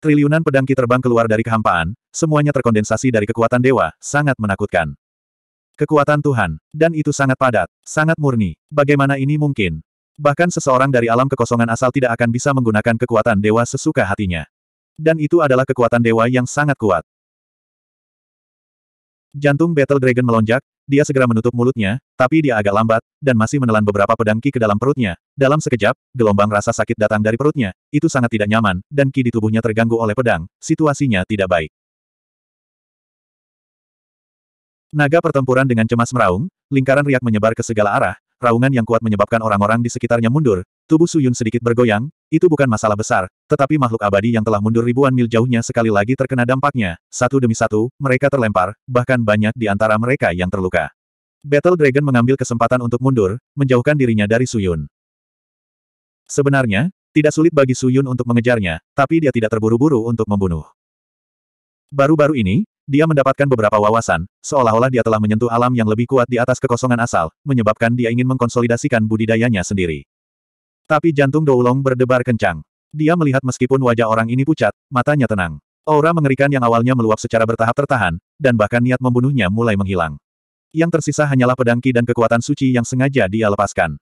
Triliunan pedang ki terbang keluar dari kehampaan, semuanya terkondensasi dari kekuatan dewa, sangat menakutkan. Kekuatan Tuhan, dan itu sangat padat, sangat murni. Bagaimana ini mungkin? Bahkan seseorang dari alam kekosongan asal tidak akan bisa menggunakan kekuatan dewa sesuka hatinya. Dan itu adalah kekuatan dewa yang sangat kuat. Jantung Battle Dragon melonjak, dia segera menutup mulutnya, tapi dia agak lambat, dan masih menelan beberapa pedang Ki ke dalam perutnya. Dalam sekejap, gelombang rasa sakit datang dari perutnya, itu sangat tidak nyaman, dan Ki di tubuhnya terganggu oleh pedang, situasinya tidak baik. Naga pertempuran dengan cemas meraung, lingkaran riak menyebar ke segala arah, raungan yang kuat menyebabkan orang-orang di sekitarnya mundur, tubuh Suyun sedikit bergoyang, itu bukan masalah besar, tetapi makhluk abadi yang telah mundur ribuan mil jauhnya sekali lagi terkena dampaknya, satu demi satu, mereka terlempar, bahkan banyak di antara mereka yang terluka. Battle Dragon mengambil kesempatan untuk mundur, menjauhkan dirinya dari Suyun. Sebenarnya, tidak sulit bagi Suyun untuk mengejarnya, tapi dia tidak terburu-buru untuk membunuh. Baru-baru ini, dia mendapatkan beberapa wawasan, seolah-olah dia telah menyentuh alam yang lebih kuat di atas kekosongan asal, menyebabkan dia ingin mengkonsolidasikan budidayanya sendiri. Tapi jantung Doulong berdebar kencang. Dia melihat meskipun wajah orang ini pucat, matanya tenang. Aura mengerikan yang awalnya meluap secara bertahap tertahan, dan bahkan niat membunuhnya mulai menghilang. Yang tersisa hanyalah pedangki dan kekuatan suci yang sengaja dia lepaskan.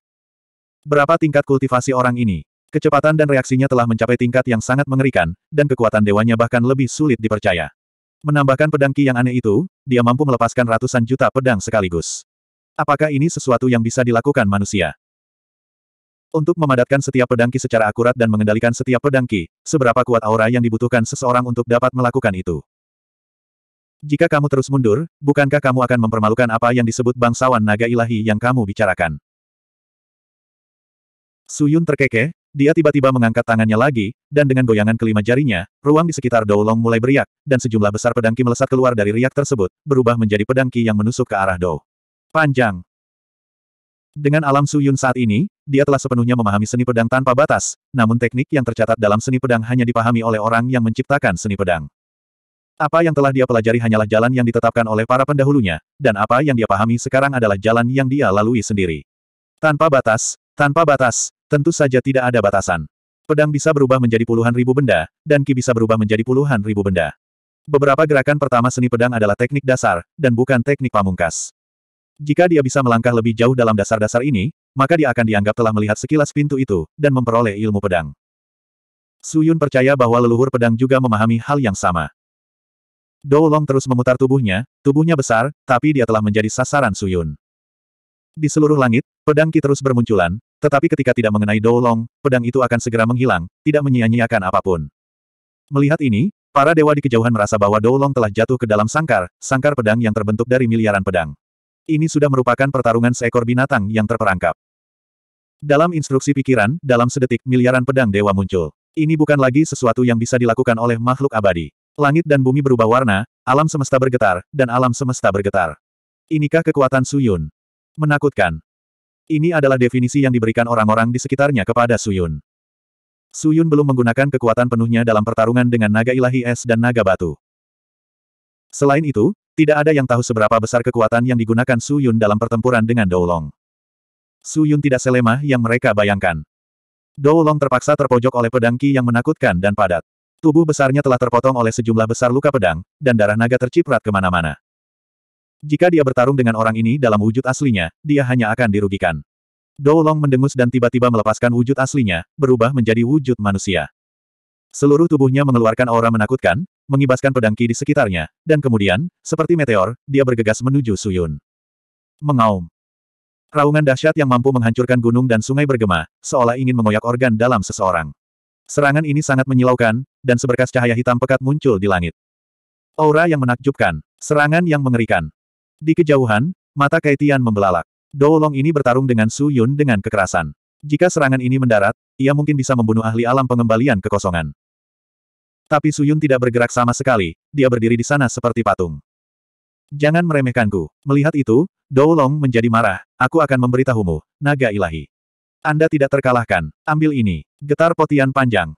Berapa tingkat kultivasi orang ini? Kecepatan dan reaksinya telah mencapai tingkat yang sangat mengerikan, dan kekuatan dewanya bahkan lebih sulit dipercaya. Menambahkan pedang Ki yang aneh itu, dia mampu melepaskan ratusan juta pedang sekaligus. Apakah ini sesuatu yang bisa dilakukan manusia? Untuk memadatkan setiap pedang Ki secara akurat dan mengendalikan setiap pedang Ki, seberapa kuat aura yang dibutuhkan seseorang untuk dapat melakukan itu? Jika kamu terus mundur, bukankah kamu akan mempermalukan apa yang disebut bangsawan naga ilahi yang kamu bicarakan? Suyun terkekeh, dia tiba-tiba mengangkat tangannya lagi, dan dengan goyangan kelima jarinya, ruang di sekitar Doulong mulai beriak, dan sejumlah besar pedangki melesat keluar dari riak tersebut, berubah menjadi pedangki yang menusuk ke arah Dou. Panjang. Dengan alam Suyun saat ini, dia telah sepenuhnya memahami seni pedang tanpa batas, namun teknik yang tercatat dalam seni pedang hanya dipahami oleh orang yang menciptakan seni pedang. Apa yang telah dia pelajari hanyalah jalan yang ditetapkan oleh para pendahulunya, dan apa yang dia pahami sekarang adalah jalan yang dia lalui sendiri. Tanpa batas, tanpa batas, Tentu saja tidak ada batasan. Pedang bisa berubah menjadi puluhan ribu benda, dan ki bisa berubah menjadi puluhan ribu benda. Beberapa gerakan pertama seni pedang adalah teknik dasar, dan bukan teknik pamungkas. Jika dia bisa melangkah lebih jauh dalam dasar-dasar ini, maka dia akan dianggap telah melihat sekilas pintu itu, dan memperoleh ilmu pedang. Suyun percaya bahwa leluhur pedang juga memahami hal yang sama. Doulong terus memutar tubuhnya, tubuhnya besar, tapi dia telah menjadi sasaran Suyun. Di seluruh langit, pedang Ki terus bermunculan, tetapi ketika tidak mengenai Doulong, pedang itu akan segera menghilang, tidak menyia-nyiakan apapun. Melihat ini, para dewa di kejauhan merasa bahwa Doulong telah jatuh ke dalam sangkar, sangkar pedang yang terbentuk dari miliaran pedang. Ini sudah merupakan pertarungan seekor binatang yang terperangkap. Dalam instruksi pikiran, dalam sedetik miliaran pedang dewa muncul. Ini bukan lagi sesuatu yang bisa dilakukan oleh makhluk abadi. Langit dan bumi berubah warna, alam semesta bergetar, dan alam semesta bergetar. Inikah kekuatan Suyun? Menakutkan. Ini adalah definisi yang diberikan orang-orang di sekitarnya kepada Suyun. Suyun belum menggunakan kekuatan penuhnya dalam pertarungan dengan naga ilahi es dan naga batu. Selain itu, tidak ada yang tahu seberapa besar kekuatan yang digunakan Suyun dalam pertempuran dengan Doulong. Suyun tidak selemah yang mereka bayangkan. Doulong terpaksa terpojok oleh pedang Qi yang menakutkan dan padat. Tubuh besarnya telah terpotong oleh sejumlah besar luka pedang, dan darah naga terciprat kemana-mana. Jika dia bertarung dengan orang ini dalam wujud aslinya, dia hanya akan dirugikan. Dou Long mendengus dan tiba-tiba melepaskan wujud aslinya, berubah menjadi wujud manusia. Seluruh tubuhnya mengeluarkan aura menakutkan, mengibaskan pedang ki di sekitarnya, dan kemudian, seperti meteor, dia bergegas menuju Suyun. Mengaum. Raungan dahsyat yang mampu menghancurkan gunung dan sungai bergema, seolah ingin mengoyak organ dalam seseorang. Serangan ini sangat menyilaukan, dan seberkas cahaya hitam pekat muncul di langit. Aura yang menakjubkan, serangan yang mengerikan, di kejauhan, mata Kaitian membelalak. Doulong ini bertarung dengan Su Yun dengan kekerasan. Jika serangan ini mendarat, ia mungkin bisa membunuh ahli alam pengembalian kekosongan. Tapi Su Yun tidak bergerak sama sekali, dia berdiri di sana seperti patung. Jangan meremehkanku. Melihat itu, Doulong menjadi marah. Aku akan memberitahumu, naga ilahi. Anda tidak terkalahkan. Ambil ini. Getar potian panjang.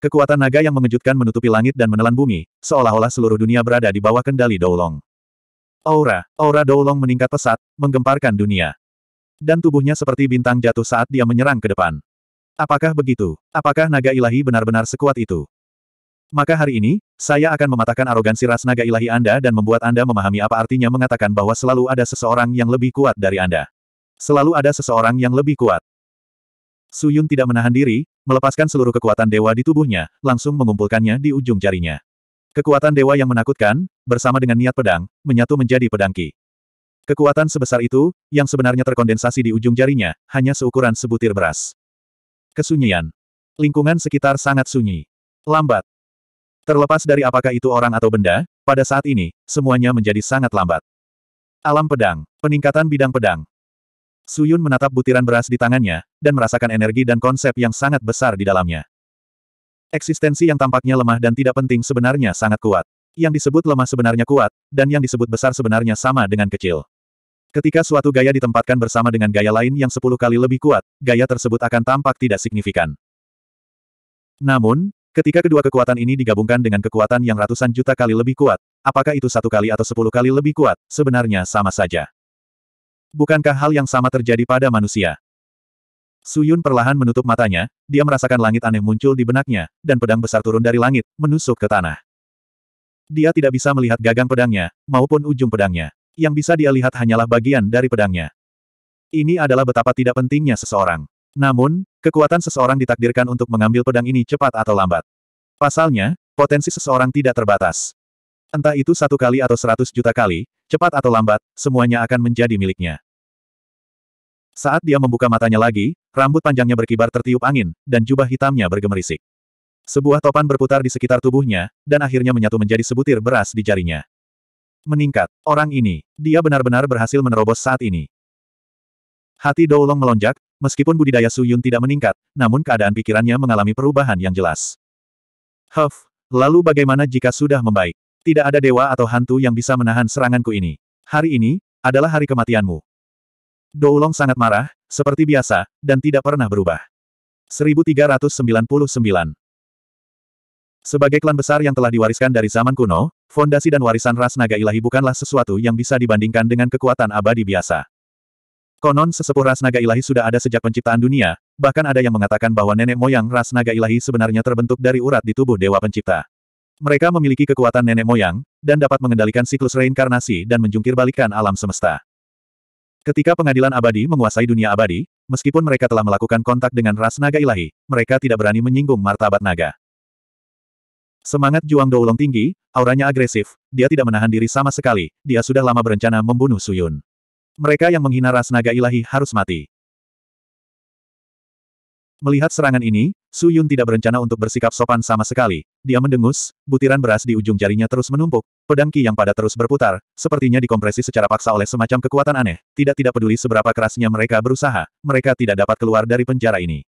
Kekuatan naga yang mengejutkan menutupi langit dan menelan bumi, seolah-olah seluruh dunia berada di bawah kendali Doulong. Aura, aura Doulong meningkat pesat, menggemparkan dunia. Dan tubuhnya seperti bintang jatuh saat dia menyerang ke depan. Apakah begitu? Apakah naga ilahi benar-benar sekuat itu? Maka hari ini, saya akan mematahkan arogansi ras naga ilahi Anda dan membuat Anda memahami apa artinya mengatakan bahwa selalu ada seseorang yang lebih kuat dari Anda. Selalu ada seseorang yang lebih kuat. Suyun tidak menahan diri, melepaskan seluruh kekuatan dewa di tubuhnya, langsung mengumpulkannya di ujung jarinya. Kekuatan dewa yang menakutkan, bersama dengan niat pedang, menyatu menjadi pedang Ki. Kekuatan sebesar itu, yang sebenarnya terkondensasi di ujung jarinya, hanya seukuran sebutir beras. Kesunyian. Lingkungan sekitar sangat sunyi. Lambat. Terlepas dari apakah itu orang atau benda, pada saat ini, semuanya menjadi sangat lambat. Alam pedang. Peningkatan bidang pedang. Suyun menatap butiran beras di tangannya, dan merasakan energi dan konsep yang sangat besar di dalamnya. Eksistensi yang tampaknya lemah dan tidak penting sebenarnya sangat kuat. Yang disebut lemah sebenarnya kuat, dan yang disebut besar sebenarnya sama dengan kecil. Ketika suatu gaya ditempatkan bersama dengan gaya lain yang sepuluh kali lebih kuat, gaya tersebut akan tampak tidak signifikan. Namun, ketika kedua kekuatan ini digabungkan dengan kekuatan yang ratusan juta kali lebih kuat, apakah itu satu kali atau sepuluh kali lebih kuat, sebenarnya sama saja. Bukankah hal yang sama terjadi pada manusia? Suyun perlahan menutup matanya, dia merasakan langit aneh muncul di benaknya, dan pedang besar turun dari langit, menusuk ke tanah. Dia tidak bisa melihat gagang pedangnya, maupun ujung pedangnya. Yang bisa dia lihat hanyalah bagian dari pedangnya. Ini adalah betapa tidak pentingnya seseorang. Namun, kekuatan seseorang ditakdirkan untuk mengambil pedang ini cepat atau lambat. Pasalnya, potensi seseorang tidak terbatas. Entah itu satu kali atau seratus juta kali, cepat atau lambat, semuanya akan menjadi miliknya. Saat dia membuka matanya lagi, rambut panjangnya berkibar tertiup angin, dan jubah hitamnya bergemerisik. Sebuah topan berputar di sekitar tubuhnya, dan akhirnya menyatu menjadi sebutir beras di jarinya. Meningkat, orang ini, dia benar-benar berhasil menerobos saat ini. Hati Doulong melonjak, meskipun budidaya Suyun tidak meningkat, namun keadaan pikirannya mengalami perubahan yang jelas. Huff, lalu bagaimana jika sudah membaik? Tidak ada dewa atau hantu yang bisa menahan seranganku ini. Hari ini, adalah hari kematianmu. Doulong sangat marah, seperti biasa, dan tidak pernah berubah. 1399 Sebagai klan besar yang telah diwariskan dari zaman kuno, fondasi dan warisan ras naga ilahi bukanlah sesuatu yang bisa dibandingkan dengan kekuatan abadi biasa. Konon sesepuh ras naga ilahi sudah ada sejak penciptaan dunia, bahkan ada yang mengatakan bahwa nenek moyang ras naga ilahi sebenarnya terbentuk dari urat di tubuh dewa pencipta. Mereka memiliki kekuatan nenek moyang, dan dapat mengendalikan siklus reinkarnasi dan menjungkirbalikan alam semesta. Ketika pengadilan abadi menguasai dunia abadi, meskipun mereka telah melakukan kontak dengan ras naga ilahi, mereka tidak berani menyinggung martabat naga. Semangat Juang Doulong tinggi, auranya agresif, dia tidak menahan diri sama sekali, dia sudah lama berencana membunuh Suyun. Mereka yang menghina ras naga ilahi harus mati. Melihat serangan ini, Su Yun tidak berencana untuk bersikap sopan sama sekali. Dia mendengus, butiran beras di ujung jarinya terus menumpuk, pedang ki yang pada terus berputar, sepertinya dikompresi secara paksa oleh semacam kekuatan aneh. Tidak-tidak peduli seberapa kerasnya mereka berusaha, mereka tidak dapat keluar dari penjara ini.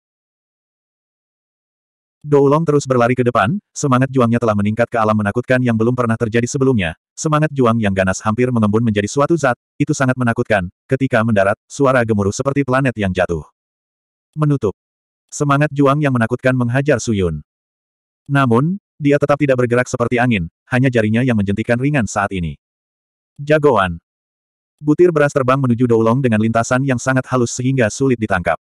Doulong terus berlari ke depan, semangat juangnya telah meningkat ke alam menakutkan yang belum pernah terjadi sebelumnya. Semangat juang yang ganas hampir mengembun menjadi suatu zat, itu sangat menakutkan. Ketika mendarat, suara gemuruh seperti planet yang jatuh. Menutup. Semangat Juang yang menakutkan menghajar Suyun. Namun, dia tetap tidak bergerak seperti angin, hanya jarinya yang menjentikan ringan saat ini. Jagoan. Butir beras terbang menuju Doulong dengan lintasan yang sangat halus sehingga sulit ditangkap.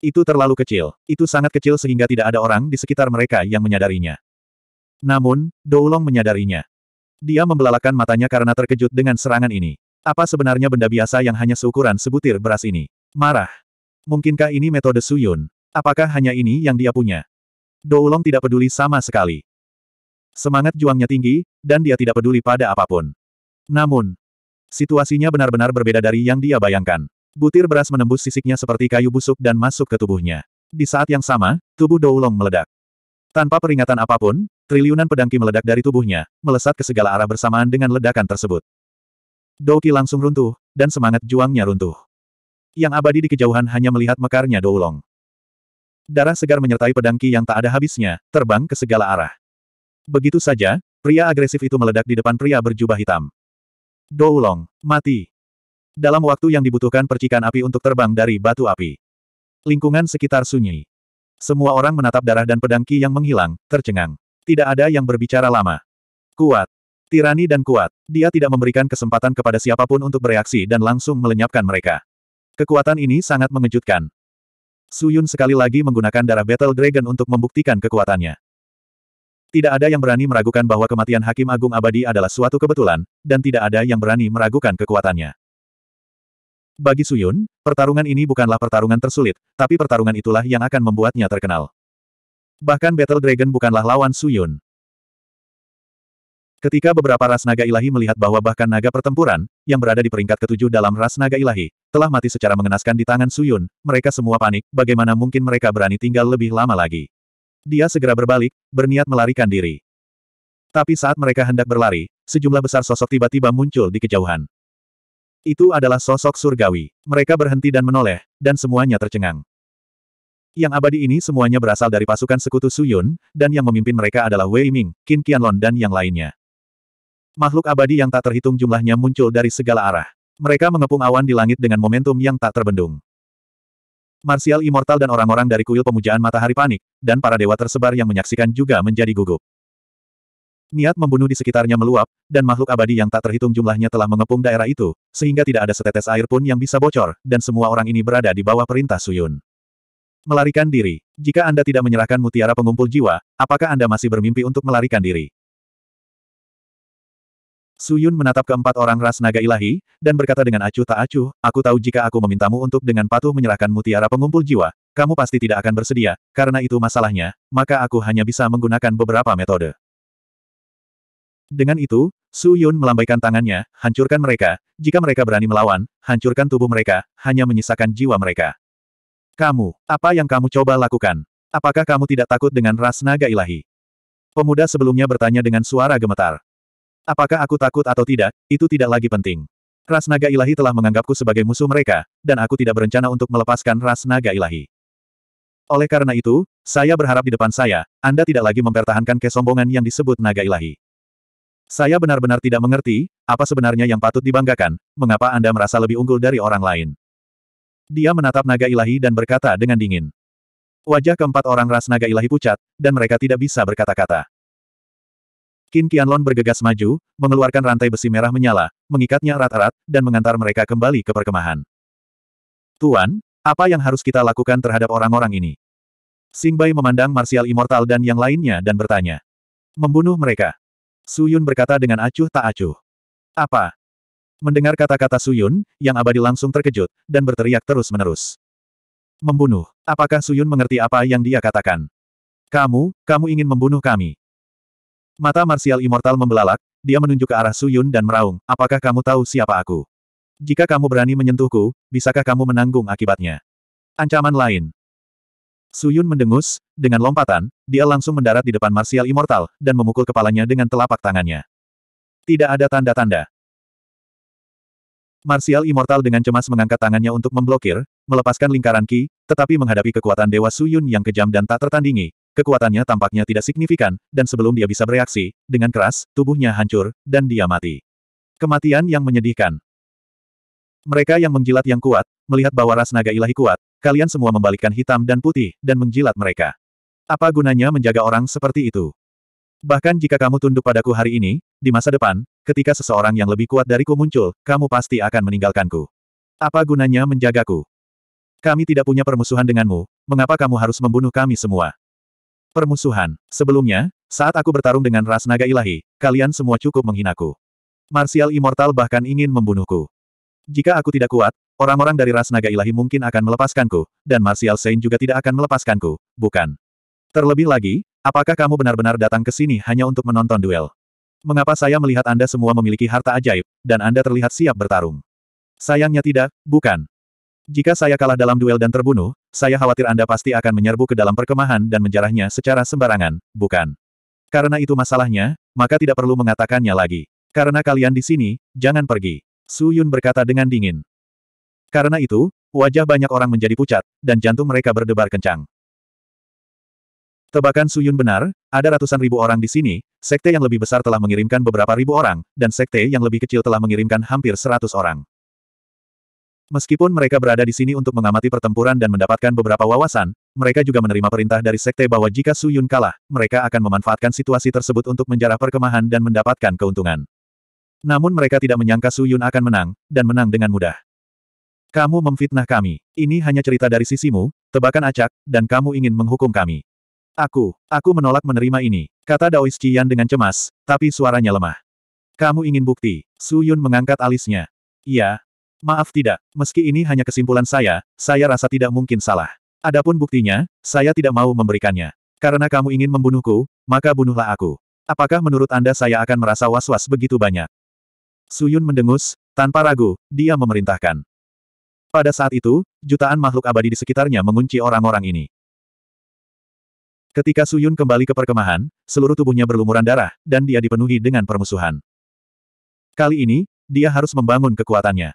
Itu terlalu kecil, itu sangat kecil sehingga tidak ada orang di sekitar mereka yang menyadarinya. Namun, Doulong menyadarinya. Dia membelalakan matanya karena terkejut dengan serangan ini. Apa sebenarnya benda biasa yang hanya seukuran sebutir beras ini? Marah. Mungkinkah ini metode Suyun? Apakah hanya ini yang dia punya? Doulong tidak peduli sama sekali. Semangat juangnya tinggi, dan dia tidak peduli pada apapun. Namun, situasinya benar-benar berbeda dari yang dia bayangkan. Butir beras menembus sisiknya seperti kayu busuk dan masuk ke tubuhnya. Di saat yang sama, tubuh Doulong meledak. Tanpa peringatan apapun, triliunan pedangki meledak dari tubuhnya, melesat ke segala arah bersamaan dengan ledakan tersebut. Douki langsung runtuh, dan semangat juangnya runtuh. Yang abadi di kejauhan hanya melihat mekarnya Doulong. Darah segar menyertai pedangki yang tak ada habisnya, terbang ke segala arah. Begitu saja, pria agresif itu meledak di depan pria berjubah hitam. Doulong, mati. Dalam waktu yang dibutuhkan percikan api untuk terbang dari batu api. Lingkungan sekitar sunyi. Semua orang menatap darah dan pedangki yang menghilang, tercengang. Tidak ada yang berbicara lama. Kuat. Tirani dan kuat. Dia tidak memberikan kesempatan kepada siapapun untuk bereaksi dan langsung melenyapkan mereka. Kekuatan ini sangat mengejutkan. Suyun sekali lagi menggunakan darah Battle Dragon untuk membuktikan kekuatannya. Tidak ada yang berani meragukan bahwa kematian Hakim Agung Abadi adalah suatu kebetulan, dan tidak ada yang berani meragukan kekuatannya. Bagi Suyun, pertarungan ini bukanlah pertarungan tersulit, tapi pertarungan itulah yang akan membuatnya terkenal. Bahkan Battle Dragon bukanlah lawan Suyun. Ketika beberapa ras naga ilahi melihat bahwa bahkan naga pertempuran, yang berada di peringkat ketujuh dalam ras naga ilahi, telah mati secara mengenaskan di tangan Suyun, mereka semua panik, bagaimana mungkin mereka berani tinggal lebih lama lagi. Dia segera berbalik, berniat melarikan diri. Tapi saat mereka hendak berlari, sejumlah besar sosok tiba-tiba muncul di kejauhan. Itu adalah sosok surgawi. Mereka berhenti dan menoleh, dan semuanya tercengang. Yang abadi ini semuanya berasal dari pasukan sekutu Suyun, dan yang memimpin mereka adalah Wei Ming, Qin Qianlong, dan yang lainnya. Makhluk abadi yang tak terhitung jumlahnya muncul dari segala arah. Mereka mengepung awan di langit dengan momentum yang tak terbendung. Marsial Immortal dan orang-orang dari kuil pemujaan matahari panik, dan para dewa tersebar yang menyaksikan juga menjadi gugup. Niat membunuh di sekitarnya meluap, dan makhluk abadi yang tak terhitung jumlahnya telah mengepung daerah itu, sehingga tidak ada setetes air pun yang bisa bocor, dan semua orang ini berada di bawah perintah Suyun. Melarikan diri. Jika Anda tidak menyerahkan mutiara pengumpul jiwa, apakah Anda masih bermimpi untuk melarikan diri? Suyun menatap keempat orang ras naga ilahi, dan berkata dengan acuh tak acuh, aku tahu jika aku memintamu untuk dengan patuh menyerahkan mutiara pengumpul jiwa, kamu pasti tidak akan bersedia, karena itu masalahnya, maka aku hanya bisa menggunakan beberapa metode. Dengan itu, Su Yun melambaikan tangannya, hancurkan mereka, jika mereka berani melawan, hancurkan tubuh mereka, hanya menyisakan jiwa mereka. Kamu, apa yang kamu coba lakukan? Apakah kamu tidak takut dengan ras naga ilahi? Pemuda sebelumnya bertanya dengan suara gemetar. Apakah aku takut atau tidak, itu tidak lagi penting. Ras naga ilahi telah menganggapku sebagai musuh mereka, dan aku tidak berencana untuk melepaskan ras naga ilahi. Oleh karena itu, saya berharap di depan saya, Anda tidak lagi mempertahankan kesombongan yang disebut naga ilahi. Saya benar-benar tidak mengerti, apa sebenarnya yang patut dibanggakan, mengapa Anda merasa lebih unggul dari orang lain. Dia menatap naga ilahi dan berkata dengan dingin. Wajah keempat orang ras naga ilahi pucat, dan mereka tidak bisa berkata-kata. Qin Qianlong bergegas maju, mengeluarkan rantai besi merah menyala, mengikatnya erat-erat, dan mengantar mereka kembali ke perkemahan. Tuan, apa yang harus kita lakukan terhadap orang-orang ini? Sing Bai memandang Martial Immortal dan yang lainnya dan bertanya. Membunuh mereka. Su Yun berkata dengan acuh tak acuh. Apa? Mendengar kata-kata Su Yun, yang abadi langsung terkejut, dan berteriak terus-menerus. Membunuh. Apakah Su Yun mengerti apa yang dia katakan? Kamu, kamu ingin membunuh kami. Mata Marsial Immortal membelalak, dia menunjuk ke arah Suyun dan meraung, apakah kamu tahu siapa aku? Jika kamu berani menyentuhku, bisakah kamu menanggung akibatnya? Ancaman lain. Suyun mendengus, dengan lompatan, dia langsung mendarat di depan Marsial Immortal, dan memukul kepalanya dengan telapak tangannya. Tidak ada tanda-tanda. Martial Immortal dengan cemas mengangkat tangannya untuk memblokir, melepaskan lingkaran Ki, tetapi menghadapi kekuatan Dewa Suyun yang kejam dan tak tertandingi, kekuatannya tampaknya tidak signifikan, dan sebelum dia bisa bereaksi, dengan keras, tubuhnya hancur, dan dia mati. Kematian yang menyedihkan. Mereka yang menjilat yang kuat, melihat bahwa ras naga ilahi kuat, kalian semua membalikkan hitam dan putih, dan menjilat mereka. Apa gunanya menjaga orang seperti itu? Bahkan jika kamu tunduk padaku hari ini, di masa depan, ketika seseorang yang lebih kuat dariku muncul, kamu pasti akan meninggalkanku. Apa gunanya menjagaku? Kami tidak punya permusuhan denganmu, mengapa kamu harus membunuh kami semua? Permusuhan. Sebelumnya, saat aku bertarung dengan ras naga ilahi, kalian semua cukup menghinaku. Martial Immortal bahkan ingin membunuhku. Jika aku tidak kuat, orang-orang dari ras naga ilahi mungkin akan melepaskanku, dan Martial Saint juga tidak akan melepaskanku, bukan? Terlebih lagi, Apakah kamu benar-benar datang ke sini hanya untuk menonton duel? Mengapa saya melihat Anda semua memiliki harta ajaib, dan Anda terlihat siap bertarung? Sayangnya tidak, bukan. Jika saya kalah dalam duel dan terbunuh, saya khawatir Anda pasti akan menyerbu ke dalam perkemahan dan menjarahnya secara sembarangan, bukan? Karena itu masalahnya, maka tidak perlu mengatakannya lagi. Karena kalian di sini, jangan pergi. Su Yun berkata dengan dingin. Karena itu, wajah banyak orang menjadi pucat, dan jantung mereka berdebar kencang. Tebakan Suyun benar, ada ratusan ribu orang di sini, sekte yang lebih besar telah mengirimkan beberapa ribu orang, dan sekte yang lebih kecil telah mengirimkan hampir seratus orang. Meskipun mereka berada di sini untuk mengamati pertempuran dan mendapatkan beberapa wawasan, mereka juga menerima perintah dari sekte bahwa jika Suyun kalah, mereka akan memanfaatkan situasi tersebut untuk menjarah perkemahan dan mendapatkan keuntungan. Namun mereka tidak menyangka Suyun akan menang, dan menang dengan mudah. Kamu memfitnah kami. Ini hanya cerita dari sisimu, tebakan acak, dan kamu ingin menghukum kami. Aku, aku menolak menerima ini, kata Daois Cian dengan cemas, tapi suaranya lemah. Kamu ingin bukti? Su Yun mengangkat alisnya. Iya. Maaf tidak, meski ini hanya kesimpulan saya, saya rasa tidak mungkin salah. Adapun buktinya, saya tidak mau memberikannya. Karena kamu ingin membunuhku, maka bunuhlah aku. Apakah menurut Anda saya akan merasa was-was begitu banyak? Su Yun mendengus, tanpa ragu, dia memerintahkan. Pada saat itu, jutaan makhluk abadi di sekitarnya mengunci orang-orang ini. Ketika Suyun kembali ke perkemahan, seluruh tubuhnya berlumuran darah, dan dia dipenuhi dengan permusuhan. Kali ini, dia harus membangun kekuatannya.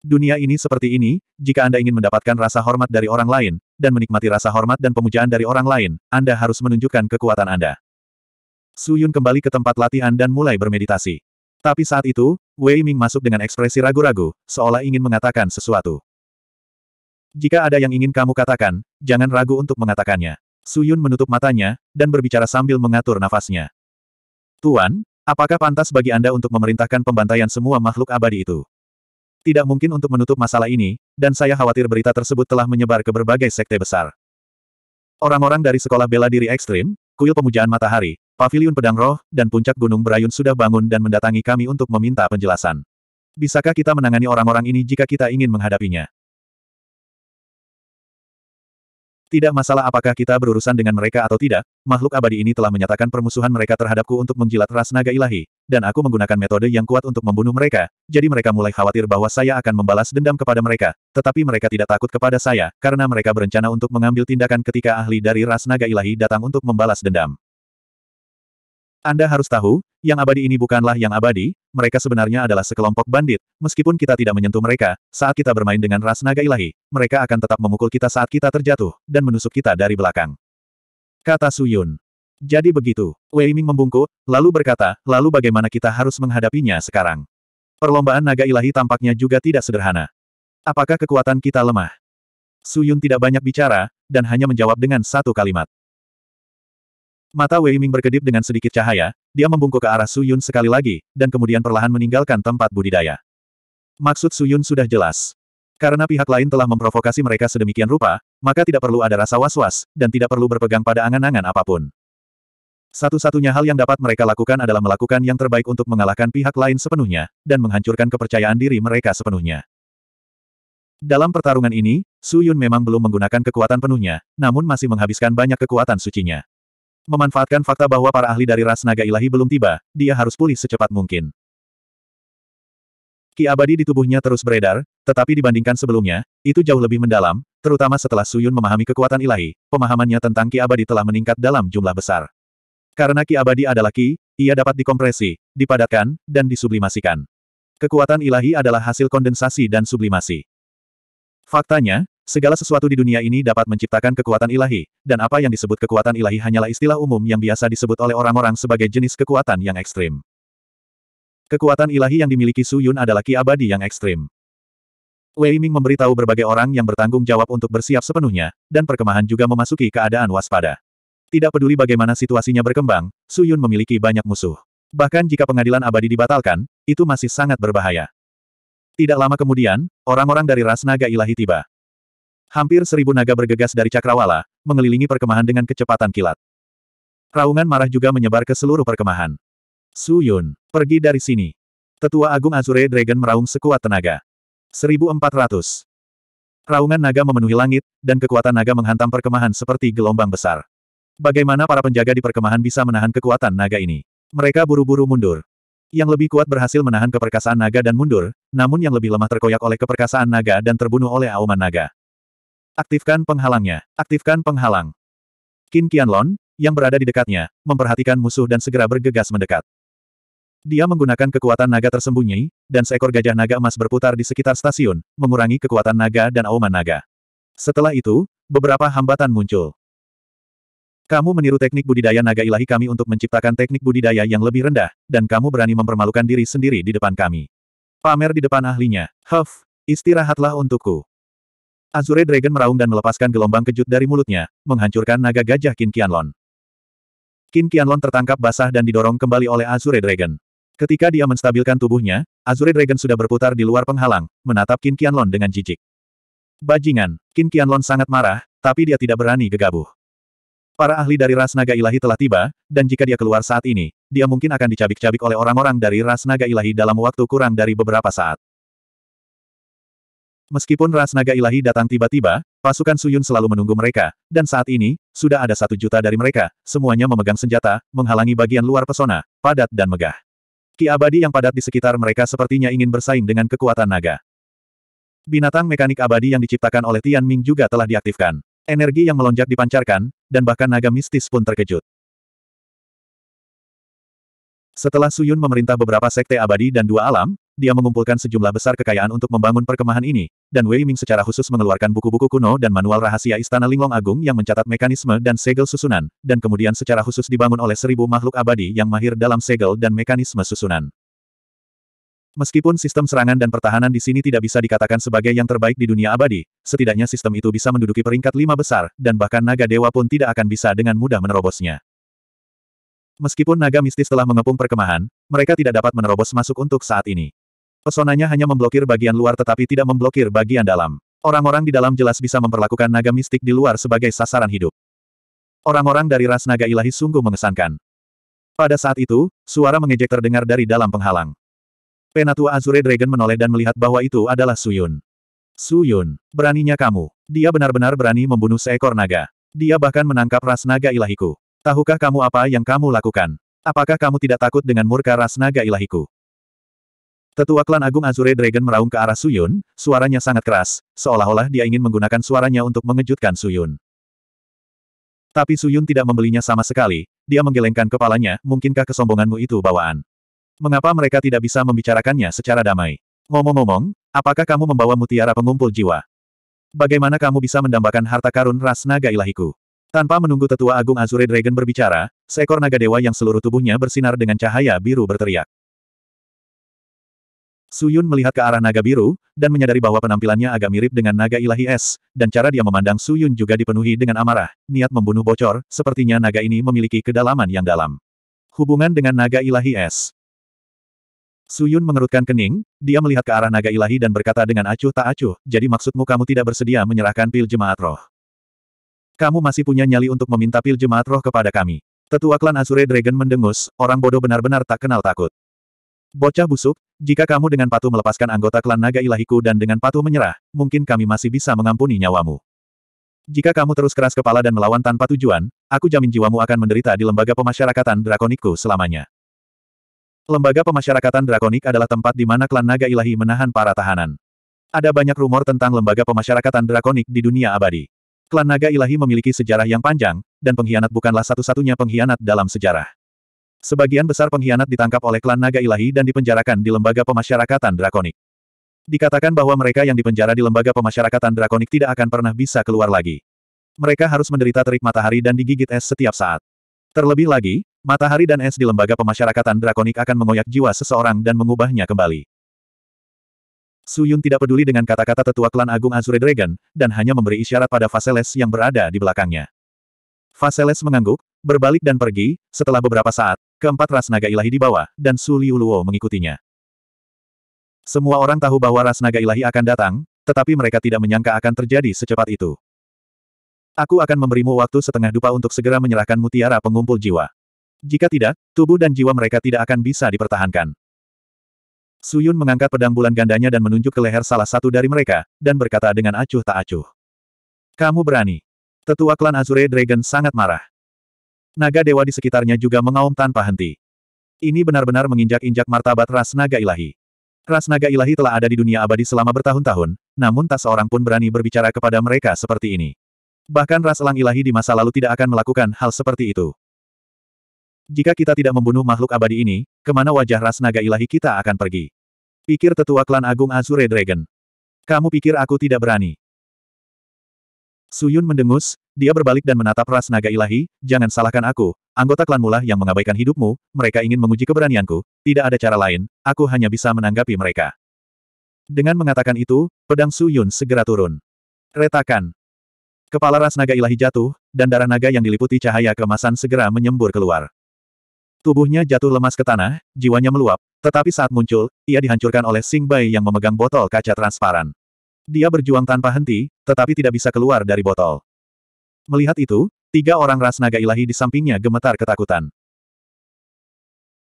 Dunia ini seperti ini, jika Anda ingin mendapatkan rasa hormat dari orang lain, dan menikmati rasa hormat dan pemujaan dari orang lain, Anda harus menunjukkan kekuatan Anda. Suyun kembali ke tempat latihan dan mulai bermeditasi. Tapi saat itu, Wei Ming masuk dengan ekspresi ragu-ragu, seolah ingin mengatakan sesuatu. Jika ada yang ingin kamu katakan, jangan ragu untuk mengatakannya. Suyun menutup matanya, dan berbicara sambil mengatur nafasnya. Tuan, apakah pantas bagi Anda untuk memerintahkan pembantaian semua makhluk abadi itu? Tidak mungkin untuk menutup masalah ini, dan saya khawatir berita tersebut telah menyebar ke berbagai sekte besar. Orang-orang dari sekolah bela diri ekstrim, kuil pemujaan matahari, pavilion pedang roh, dan puncak gunung berayun sudah bangun dan mendatangi kami untuk meminta penjelasan. Bisakah kita menangani orang-orang ini jika kita ingin menghadapinya? Tidak masalah apakah kita berurusan dengan mereka atau tidak, makhluk abadi ini telah menyatakan permusuhan mereka terhadapku untuk menjilat ras naga ilahi, dan aku menggunakan metode yang kuat untuk membunuh mereka, jadi mereka mulai khawatir bahwa saya akan membalas dendam kepada mereka, tetapi mereka tidak takut kepada saya, karena mereka berencana untuk mengambil tindakan ketika ahli dari ras naga ilahi datang untuk membalas dendam. Anda harus tahu, yang abadi ini bukanlah yang abadi, mereka sebenarnya adalah sekelompok bandit, meskipun kita tidak menyentuh mereka, saat kita bermain dengan ras naga ilahi, mereka akan tetap memukul kita saat kita terjatuh, dan menusuk kita dari belakang. Kata Suyun. Jadi begitu, Wei Ming membungkuk, lalu berkata, lalu bagaimana kita harus menghadapinya sekarang? Perlombaan naga ilahi tampaknya juga tidak sederhana. Apakah kekuatan kita lemah? Suyun tidak banyak bicara, dan hanya menjawab dengan satu kalimat. Mata Wei Ming berkedip dengan sedikit cahaya, dia membungkuk ke arah Su Yun sekali lagi, dan kemudian perlahan meninggalkan tempat budidaya. Maksud Su Yun sudah jelas. Karena pihak lain telah memprovokasi mereka sedemikian rupa, maka tidak perlu ada rasa was-was, dan tidak perlu berpegang pada angan-angan apapun. Satu-satunya hal yang dapat mereka lakukan adalah melakukan yang terbaik untuk mengalahkan pihak lain sepenuhnya, dan menghancurkan kepercayaan diri mereka sepenuhnya. Dalam pertarungan ini, Su Yun memang belum menggunakan kekuatan penuhnya, namun masih menghabiskan banyak kekuatan sucinya. Memanfaatkan fakta bahwa para ahli dari ras naga ilahi belum tiba, dia harus pulih secepat mungkin. Ki abadi di tubuhnya terus beredar, tetapi dibandingkan sebelumnya, itu jauh lebih mendalam, terutama setelah Suyun memahami kekuatan ilahi, pemahamannya tentang ki abadi telah meningkat dalam jumlah besar. Karena ki abadi adalah ki, ia dapat dikompresi, dipadatkan, dan disublimasikan. Kekuatan ilahi adalah hasil kondensasi dan sublimasi. Faktanya, Segala sesuatu di dunia ini dapat menciptakan kekuatan ilahi, dan apa yang disebut kekuatan ilahi hanyalah istilah umum yang biasa disebut oleh orang-orang sebagai jenis kekuatan yang ekstrim. Kekuatan ilahi yang dimiliki Su Yun adalah ki abadi yang ekstrim. Wei Ming memberitahu berbagai orang yang bertanggung jawab untuk bersiap sepenuhnya, dan perkemahan juga memasuki keadaan waspada. Tidak peduli bagaimana situasinya berkembang, Su Yun memiliki banyak musuh. Bahkan jika pengadilan abadi dibatalkan, itu masih sangat berbahaya. Tidak lama kemudian, orang-orang dari ras naga ilahi tiba. Hampir seribu naga bergegas dari Cakrawala, mengelilingi perkemahan dengan kecepatan kilat. Raungan marah juga menyebar ke seluruh perkemahan. Su Yun, pergi dari sini. Tetua Agung Azure Dragon meraung sekuat tenaga. 1400. Raungan naga memenuhi langit, dan kekuatan naga menghantam perkemahan seperti gelombang besar. Bagaimana para penjaga di perkemahan bisa menahan kekuatan naga ini? Mereka buru-buru mundur. Yang lebih kuat berhasil menahan keperkasaan naga dan mundur, namun yang lebih lemah terkoyak oleh keperkasaan naga dan terbunuh oleh auman naga. Aktifkan penghalangnya. Aktifkan penghalang. Qin Qianlong yang berada di dekatnya, memperhatikan musuh dan segera bergegas mendekat. Dia menggunakan kekuatan naga tersembunyi, dan seekor gajah naga emas berputar di sekitar stasiun, mengurangi kekuatan naga dan auman naga. Setelah itu, beberapa hambatan muncul. Kamu meniru teknik budidaya naga ilahi kami untuk menciptakan teknik budidaya yang lebih rendah, dan kamu berani mempermalukan diri sendiri di depan kami. Pamer di depan ahlinya. Huff, istirahatlah untukku. Azure Dragon meraung dan melepaskan gelombang kejut dari mulutnya, menghancurkan naga gajah Qin Qianlon. Qin Qianlon tertangkap basah dan didorong kembali oleh Azure Dragon. Ketika dia menstabilkan tubuhnya, Azure Dragon sudah berputar di luar penghalang, menatap Qin Qianlon dengan jijik. Bajingan, Qin Qianlon sangat marah, tapi dia tidak berani gegabah. Para ahli dari ras naga ilahi telah tiba, dan jika dia keluar saat ini, dia mungkin akan dicabik-cabik oleh orang-orang dari ras naga ilahi dalam waktu kurang dari beberapa saat. Meskipun ras naga ilahi datang tiba-tiba, pasukan Suyun selalu menunggu mereka, dan saat ini, sudah ada satu juta dari mereka, semuanya memegang senjata, menghalangi bagian luar pesona, padat dan megah. Ki abadi yang padat di sekitar mereka sepertinya ingin bersaing dengan kekuatan naga. Binatang mekanik abadi yang diciptakan oleh Tian Ming juga telah diaktifkan. Energi yang melonjak dipancarkan, dan bahkan naga mistis pun terkejut. Setelah Suyun memerintah beberapa sekte abadi dan dua alam, dia mengumpulkan sejumlah besar kekayaan untuk membangun perkemahan ini, dan Wei Ming secara khusus mengeluarkan buku-buku kuno dan manual rahasia Istana Linglong Agung yang mencatat mekanisme dan segel susunan, dan kemudian secara khusus dibangun oleh seribu makhluk abadi yang mahir dalam segel dan mekanisme susunan. Meskipun sistem serangan dan pertahanan di sini tidak bisa dikatakan sebagai yang terbaik di dunia abadi, setidaknya sistem itu bisa menduduki peringkat lima besar, dan bahkan naga dewa pun tidak akan bisa dengan mudah menerobosnya. Meskipun naga mistis telah mengepung perkemahan, mereka tidak dapat menerobos masuk untuk saat ini. Pesonanya hanya memblokir bagian luar tetapi tidak memblokir bagian dalam. Orang-orang di dalam jelas bisa memperlakukan naga mistik di luar sebagai sasaran hidup. Orang-orang dari ras naga ilahi sungguh mengesankan. Pada saat itu, suara mengejek terdengar dari dalam penghalang. Penatua Azure Dragon menoleh dan melihat bahwa itu adalah Suyun. Suyun, beraninya kamu. Dia benar-benar berani membunuh seekor naga. Dia bahkan menangkap ras naga ilahiku. Tahukah kamu apa yang kamu lakukan? Apakah kamu tidak takut dengan murka ras naga ilahiku? Tetua klan Agung Azure Dragon meraung ke arah Suyun, suaranya sangat keras, seolah-olah dia ingin menggunakan suaranya untuk mengejutkan Suyun. Tapi Suyun tidak membelinya sama sekali, dia menggelengkan kepalanya, mungkinkah kesombonganmu itu bawaan? Mengapa mereka tidak bisa membicarakannya secara damai? Ngomong-ngomong, apakah kamu membawa mutiara pengumpul jiwa? Bagaimana kamu bisa mendambakan harta karun ras naga ilahiku? Tanpa menunggu tetua agung Azure Dragon berbicara, seekor naga dewa yang seluruh tubuhnya bersinar dengan cahaya biru berteriak. Suyun melihat ke arah naga biru, dan menyadari bahwa penampilannya agak mirip dengan naga ilahi es, dan cara dia memandang Suyun juga dipenuhi dengan amarah, niat membunuh bocor, sepertinya naga ini memiliki kedalaman yang dalam. Hubungan dengan naga ilahi es. Suyun mengerutkan kening, dia melihat ke arah naga ilahi dan berkata dengan acuh tak acuh, jadi maksudmu kamu tidak bersedia menyerahkan pil jemaat roh. Kamu masih punya nyali untuk meminta pil jemaat roh kepada kami. Tetua klan Azure Dragon mendengus, orang bodoh benar-benar tak kenal takut. Bocah busuk, jika kamu dengan patuh melepaskan anggota klan naga ilahiku dan dengan patuh menyerah, mungkin kami masih bisa mengampuni nyawamu. Jika kamu terus keras kepala dan melawan tanpa tujuan, aku jamin jiwamu akan menderita di lembaga pemasyarakatan drakonikku selamanya. Lembaga pemasyarakatan drakonik adalah tempat di mana klan naga ilahi menahan para tahanan. Ada banyak rumor tentang lembaga pemasyarakatan drakonik di dunia abadi. Klan naga ilahi memiliki sejarah yang panjang, dan pengkhianat bukanlah satu-satunya pengkhianat dalam sejarah. Sebagian besar pengkhianat ditangkap oleh klan naga ilahi dan dipenjarakan di lembaga pemasyarakatan drakonik. Dikatakan bahwa mereka yang dipenjara di lembaga pemasyarakatan drakonik tidak akan pernah bisa keluar lagi. Mereka harus menderita terik matahari dan digigit es setiap saat. Terlebih lagi, matahari dan es di lembaga pemasyarakatan drakonik akan mengoyak jiwa seseorang dan mengubahnya kembali. Suyun tidak peduli dengan kata-kata tetua klan Agung Azure Dragon, dan hanya memberi isyarat pada Vaseles yang berada di belakangnya. Vaseles mengangguk, berbalik dan pergi, setelah beberapa saat, keempat ras naga ilahi dibawa, dan Su Luo mengikutinya. Semua orang tahu bahwa ras naga ilahi akan datang, tetapi mereka tidak menyangka akan terjadi secepat itu. Aku akan memberimu waktu setengah dupa untuk segera menyerahkan mutiara pengumpul jiwa. Jika tidak, tubuh dan jiwa mereka tidak akan bisa dipertahankan. Suyun mengangkat pedang bulan gandanya dan menunjuk ke leher salah satu dari mereka, dan berkata dengan acuh tak acuh. Kamu berani. Tetua klan Azure Dragon sangat marah. Naga dewa di sekitarnya juga mengaum tanpa henti. Ini benar-benar menginjak-injak martabat ras naga ilahi. Ras naga ilahi telah ada di dunia abadi selama bertahun-tahun, namun tak seorang pun berani berbicara kepada mereka seperti ini. Bahkan ras elang ilahi di masa lalu tidak akan melakukan hal seperti itu. Jika kita tidak membunuh makhluk abadi ini, kemana wajah ras naga ilahi kita akan pergi? Pikir tetua klan agung Azure Dragon. Kamu pikir aku tidak berani? Suyun mendengus, dia berbalik dan menatap ras naga ilahi, jangan salahkan aku, anggota klan mula yang mengabaikan hidupmu, mereka ingin menguji keberanianku, tidak ada cara lain, aku hanya bisa menanggapi mereka. Dengan mengatakan itu, pedang Suyun segera turun. Retakan. Kepala ras naga ilahi jatuh, dan darah naga yang diliputi cahaya kemasan segera menyembur keluar. Tubuhnya jatuh lemas ke tanah, jiwanya meluap, tetapi saat muncul, ia dihancurkan oleh Sing Bai yang memegang botol kaca transparan. Dia berjuang tanpa henti, tetapi tidak bisa keluar dari botol. Melihat itu, tiga orang ras naga ilahi di sampingnya gemetar ketakutan.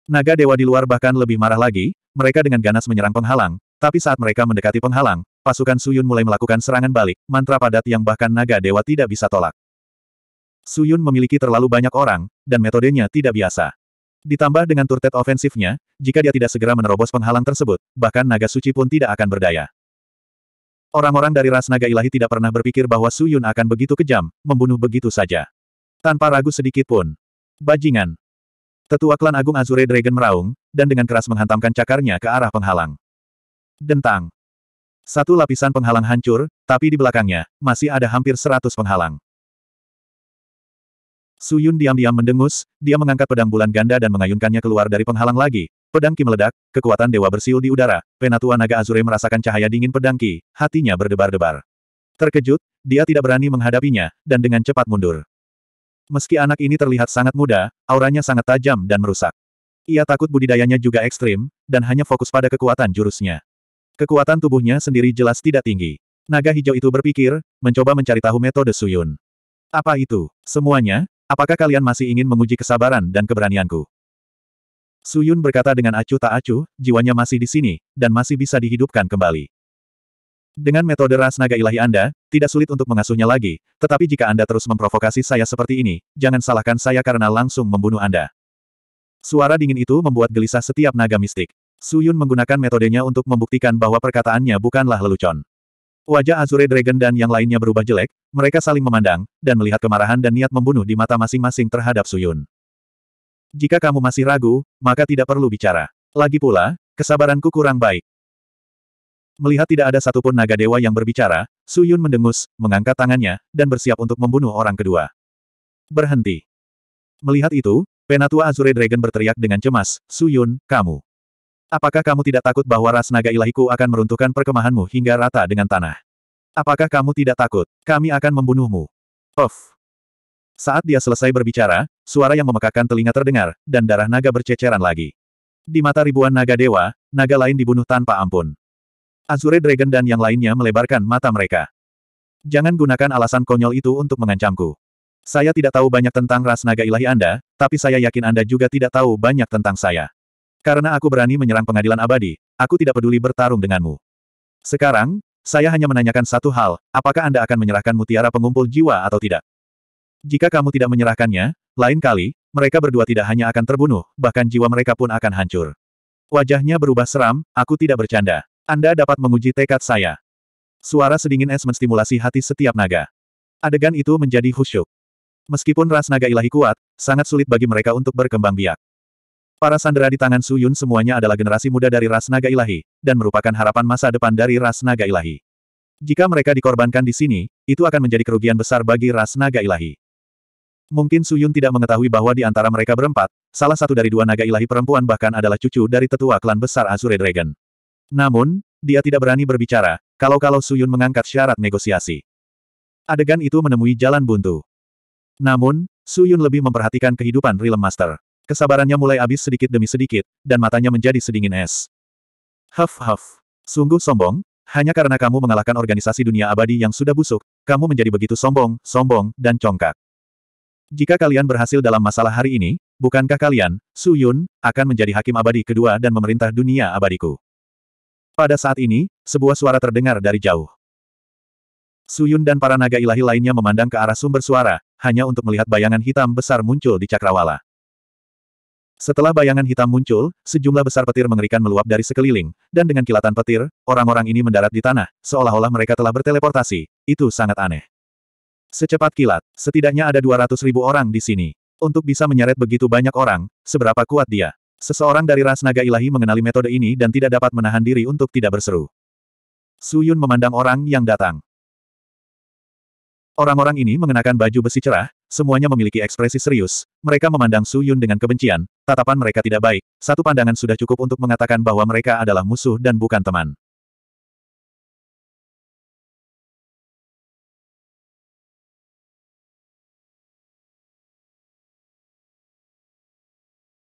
Naga dewa di luar bahkan lebih marah lagi, mereka dengan ganas menyerang penghalang, tapi saat mereka mendekati penghalang, pasukan Suyun mulai melakukan serangan balik, mantra padat yang bahkan naga dewa tidak bisa tolak. Suyun memiliki terlalu banyak orang, dan metodenya tidak biasa. Ditambah dengan turtet ofensifnya, jika dia tidak segera menerobos penghalang tersebut, bahkan naga suci pun tidak akan berdaya. Orang-orang dari ras naga ilahi tidak pernah berpikir bahwa Su Yun akan begitu kejam, membunuh begitu saja. Tanpa ragu sedikit pun. Bajingan. Tetua klan agung Azure Dragon meraung, dan dengan keras menghantamkan cakarnya ke arah penghalang. Dentang. Satu lapisan penghalang hancur, tapi di belakangnya, masih ada hampir seratus penghalang. Suyun diam-diam mendengus, dia mengangkat pedang bulan ganda dan mengayunkannya keluar dari penghalang lagi, Pedang Ki meledak, kekuatan dewa bersiul di udara, Penatua Naga Azure merasakan cahaya dingin pedang Ki, hatinya berdebar-debar. Terkejut, dia tidak berani menghadapinya, dan dengan cepat mundur. Meski anak ini terlihat sangat muda, auranya sangat tajam dan merusak. Ia takut budidayanya juga ekstrim, dan hanya fokus pada kekuatan jurusnya. Kekuatan tubuhnya sendiri jelas tidak tinggi. Naga hijau itu berpikir, mencoba mencari tahu metode Suyun. Apa itu? Semuanya? Apakah kalian masih ingin menguji kesabaran dan keberanianku? Suyun berkata dengan acuh tak acuh, jiwanya masih di sini, dan masih bisa dihidupkan kembali. Dengan metode ras naga ilahi Anda, tidak sulit untuk mengasuhnya lagi, tetapi jika Anda terus memprovokasi saya seperti ini, jangan salahkan saya karena langsung membunuh Anda. Suara dingin itu membuat gelisah setiap naga mistik. Suyun menggunakan metodenya untuk membuktikan bahwa perkataannya bukanlah lelucon. Wajah Azure Dragon dan yang lainnya berubah jelek, mereka saling memandang, dan melihat kemarahan dan niat membunuh di mata masing-masing terhadap Suyun. Jika kamu masih ragu, maka tidak perlu bicara. Lagi pula, kesabaranku kurang baik. Melihat tidak ada satupun naga dewa yang berbicara, Su Yun mendengus, mengangkat tangannya, dan bersiap untuk membunuh orang kedua. Berhenti. Melihat itu, Penatua Azure Dragon berteriak dengan cemas, Su Yun, kamu. Apakah kamu tidak takut bahwa ras naga ilahiku akan meruntuhkan perkemahanmu hingga rata dengan tanah? Apakah kamu tidak takut? Kami akan membunuhmu. Of. Saat dia selesai berbicara, suara yang memekakan telinga terdengar, dan darah naga berceceran lagi. Di mata ribuan naga dewa, naga lain dibunuh tanpa ampun. Azure Dragon dan yang lainnya melebarkan mata mereka. Jangan gunakan alasan konyol itu untuk mengancamku. Saya tidak tahu banyak tentang ras naga ilahi Anda, tapi saya yakin Anda juga tidak tahu banyak tentang saya. Karena aku berani menyerang pengadilan abadi, aku tidak peduli bertarung denganmu. Sekarang, saya hanya menanyakan satu hal, apakah Anda akan menyerahkan mutiara pengumpul jiwa atau tidak? Jika kamu tidak menyerahkannya, lain kali, mereka berdua tidak hanya akan terbunuh, bahkan jiwa mereka pun akan hancur. Wajahnya berubah seram, aku tidak bercanda. Anda dapat menguji tekad saya. Suara sedingin es menstimulasi hati setiap naga. Adegan itu menjadi khusyuk. Meskipun ras naga ilahi kuat, sangat sulit bagi mereka untuk berkembang biak. Para sandera di tangan Suyun semuanya adalah generasi muda dari ras naga ilahi, dan merupakan harapan masa depan dari ras naga ilahi. Jika mereka dikorbankan di sini, itu akan menjadi kerugian besar bagi ras naga ilahi. Mungkin Suyun tidak mengetahui bahwa di antara mereka berempat, salah satu dari dua naga ilahi perempuan bahkan adalah cucu dari tetua klan besar Azure Dragon. Namun, dia tidak berani berbicara, kalau-kalau Suyun mengangkat syarat negosiasi. Adegan itu menemui jalan buntu. Namun, Suyun lebih memperhatikan kehidupan Realm Master. Kesabarannya mulai habis sedikit demi sedikit, dan matanya menjadi sedingin es. Huff huff. Sungguh sombong, hanya karena kamu mengalahkan organisasi dunia abadi yang sudah busuk, kamu menjadi begitu sombong, sombong, dan congkak. Jika kalian berhasil dalam masalah hari ini, bukankah kalian, Su Yun, akan menjadi hakim abadi kedua dan memerintah dunia abadiku? Pada saat ini, sebuah suara terdengar dari jauh. Su Yun dan para naga ilahi lainnya memandang ke arah sumber suara, hanya untuk melihat bayangan hitam besar muncul di cakrawala. Setelah bayangan hitam muncul, sejumlah besar petir mengerikan meluap dari sekeliling, dan dengan kilatan petir, orang-orang ini mendarat di tanah, seolah-olah mereka telah berteleportasi. Itu sangat aneh. Secepat kilat, setidaknya ada 200 ribu orang di sini. Untuk bisa menyeret begitu banyak orang, seberapa kuat dia. Seseorang dari ras naga ilahi mengenali metode ini dan tidak dapat menahan diri untuk tidak berseru. Su Yun memandang orang yang datang. Orang-orang ini mengenakan baju besi cerah, semuanya memiliki ekspresi serius, mereka memandang Su Yun dengan kebencian, tatapan mereka tidak baik, satu pandangan sudah cukup untuk mengatakan bahwa mereka adalah musuh dan bukan teman.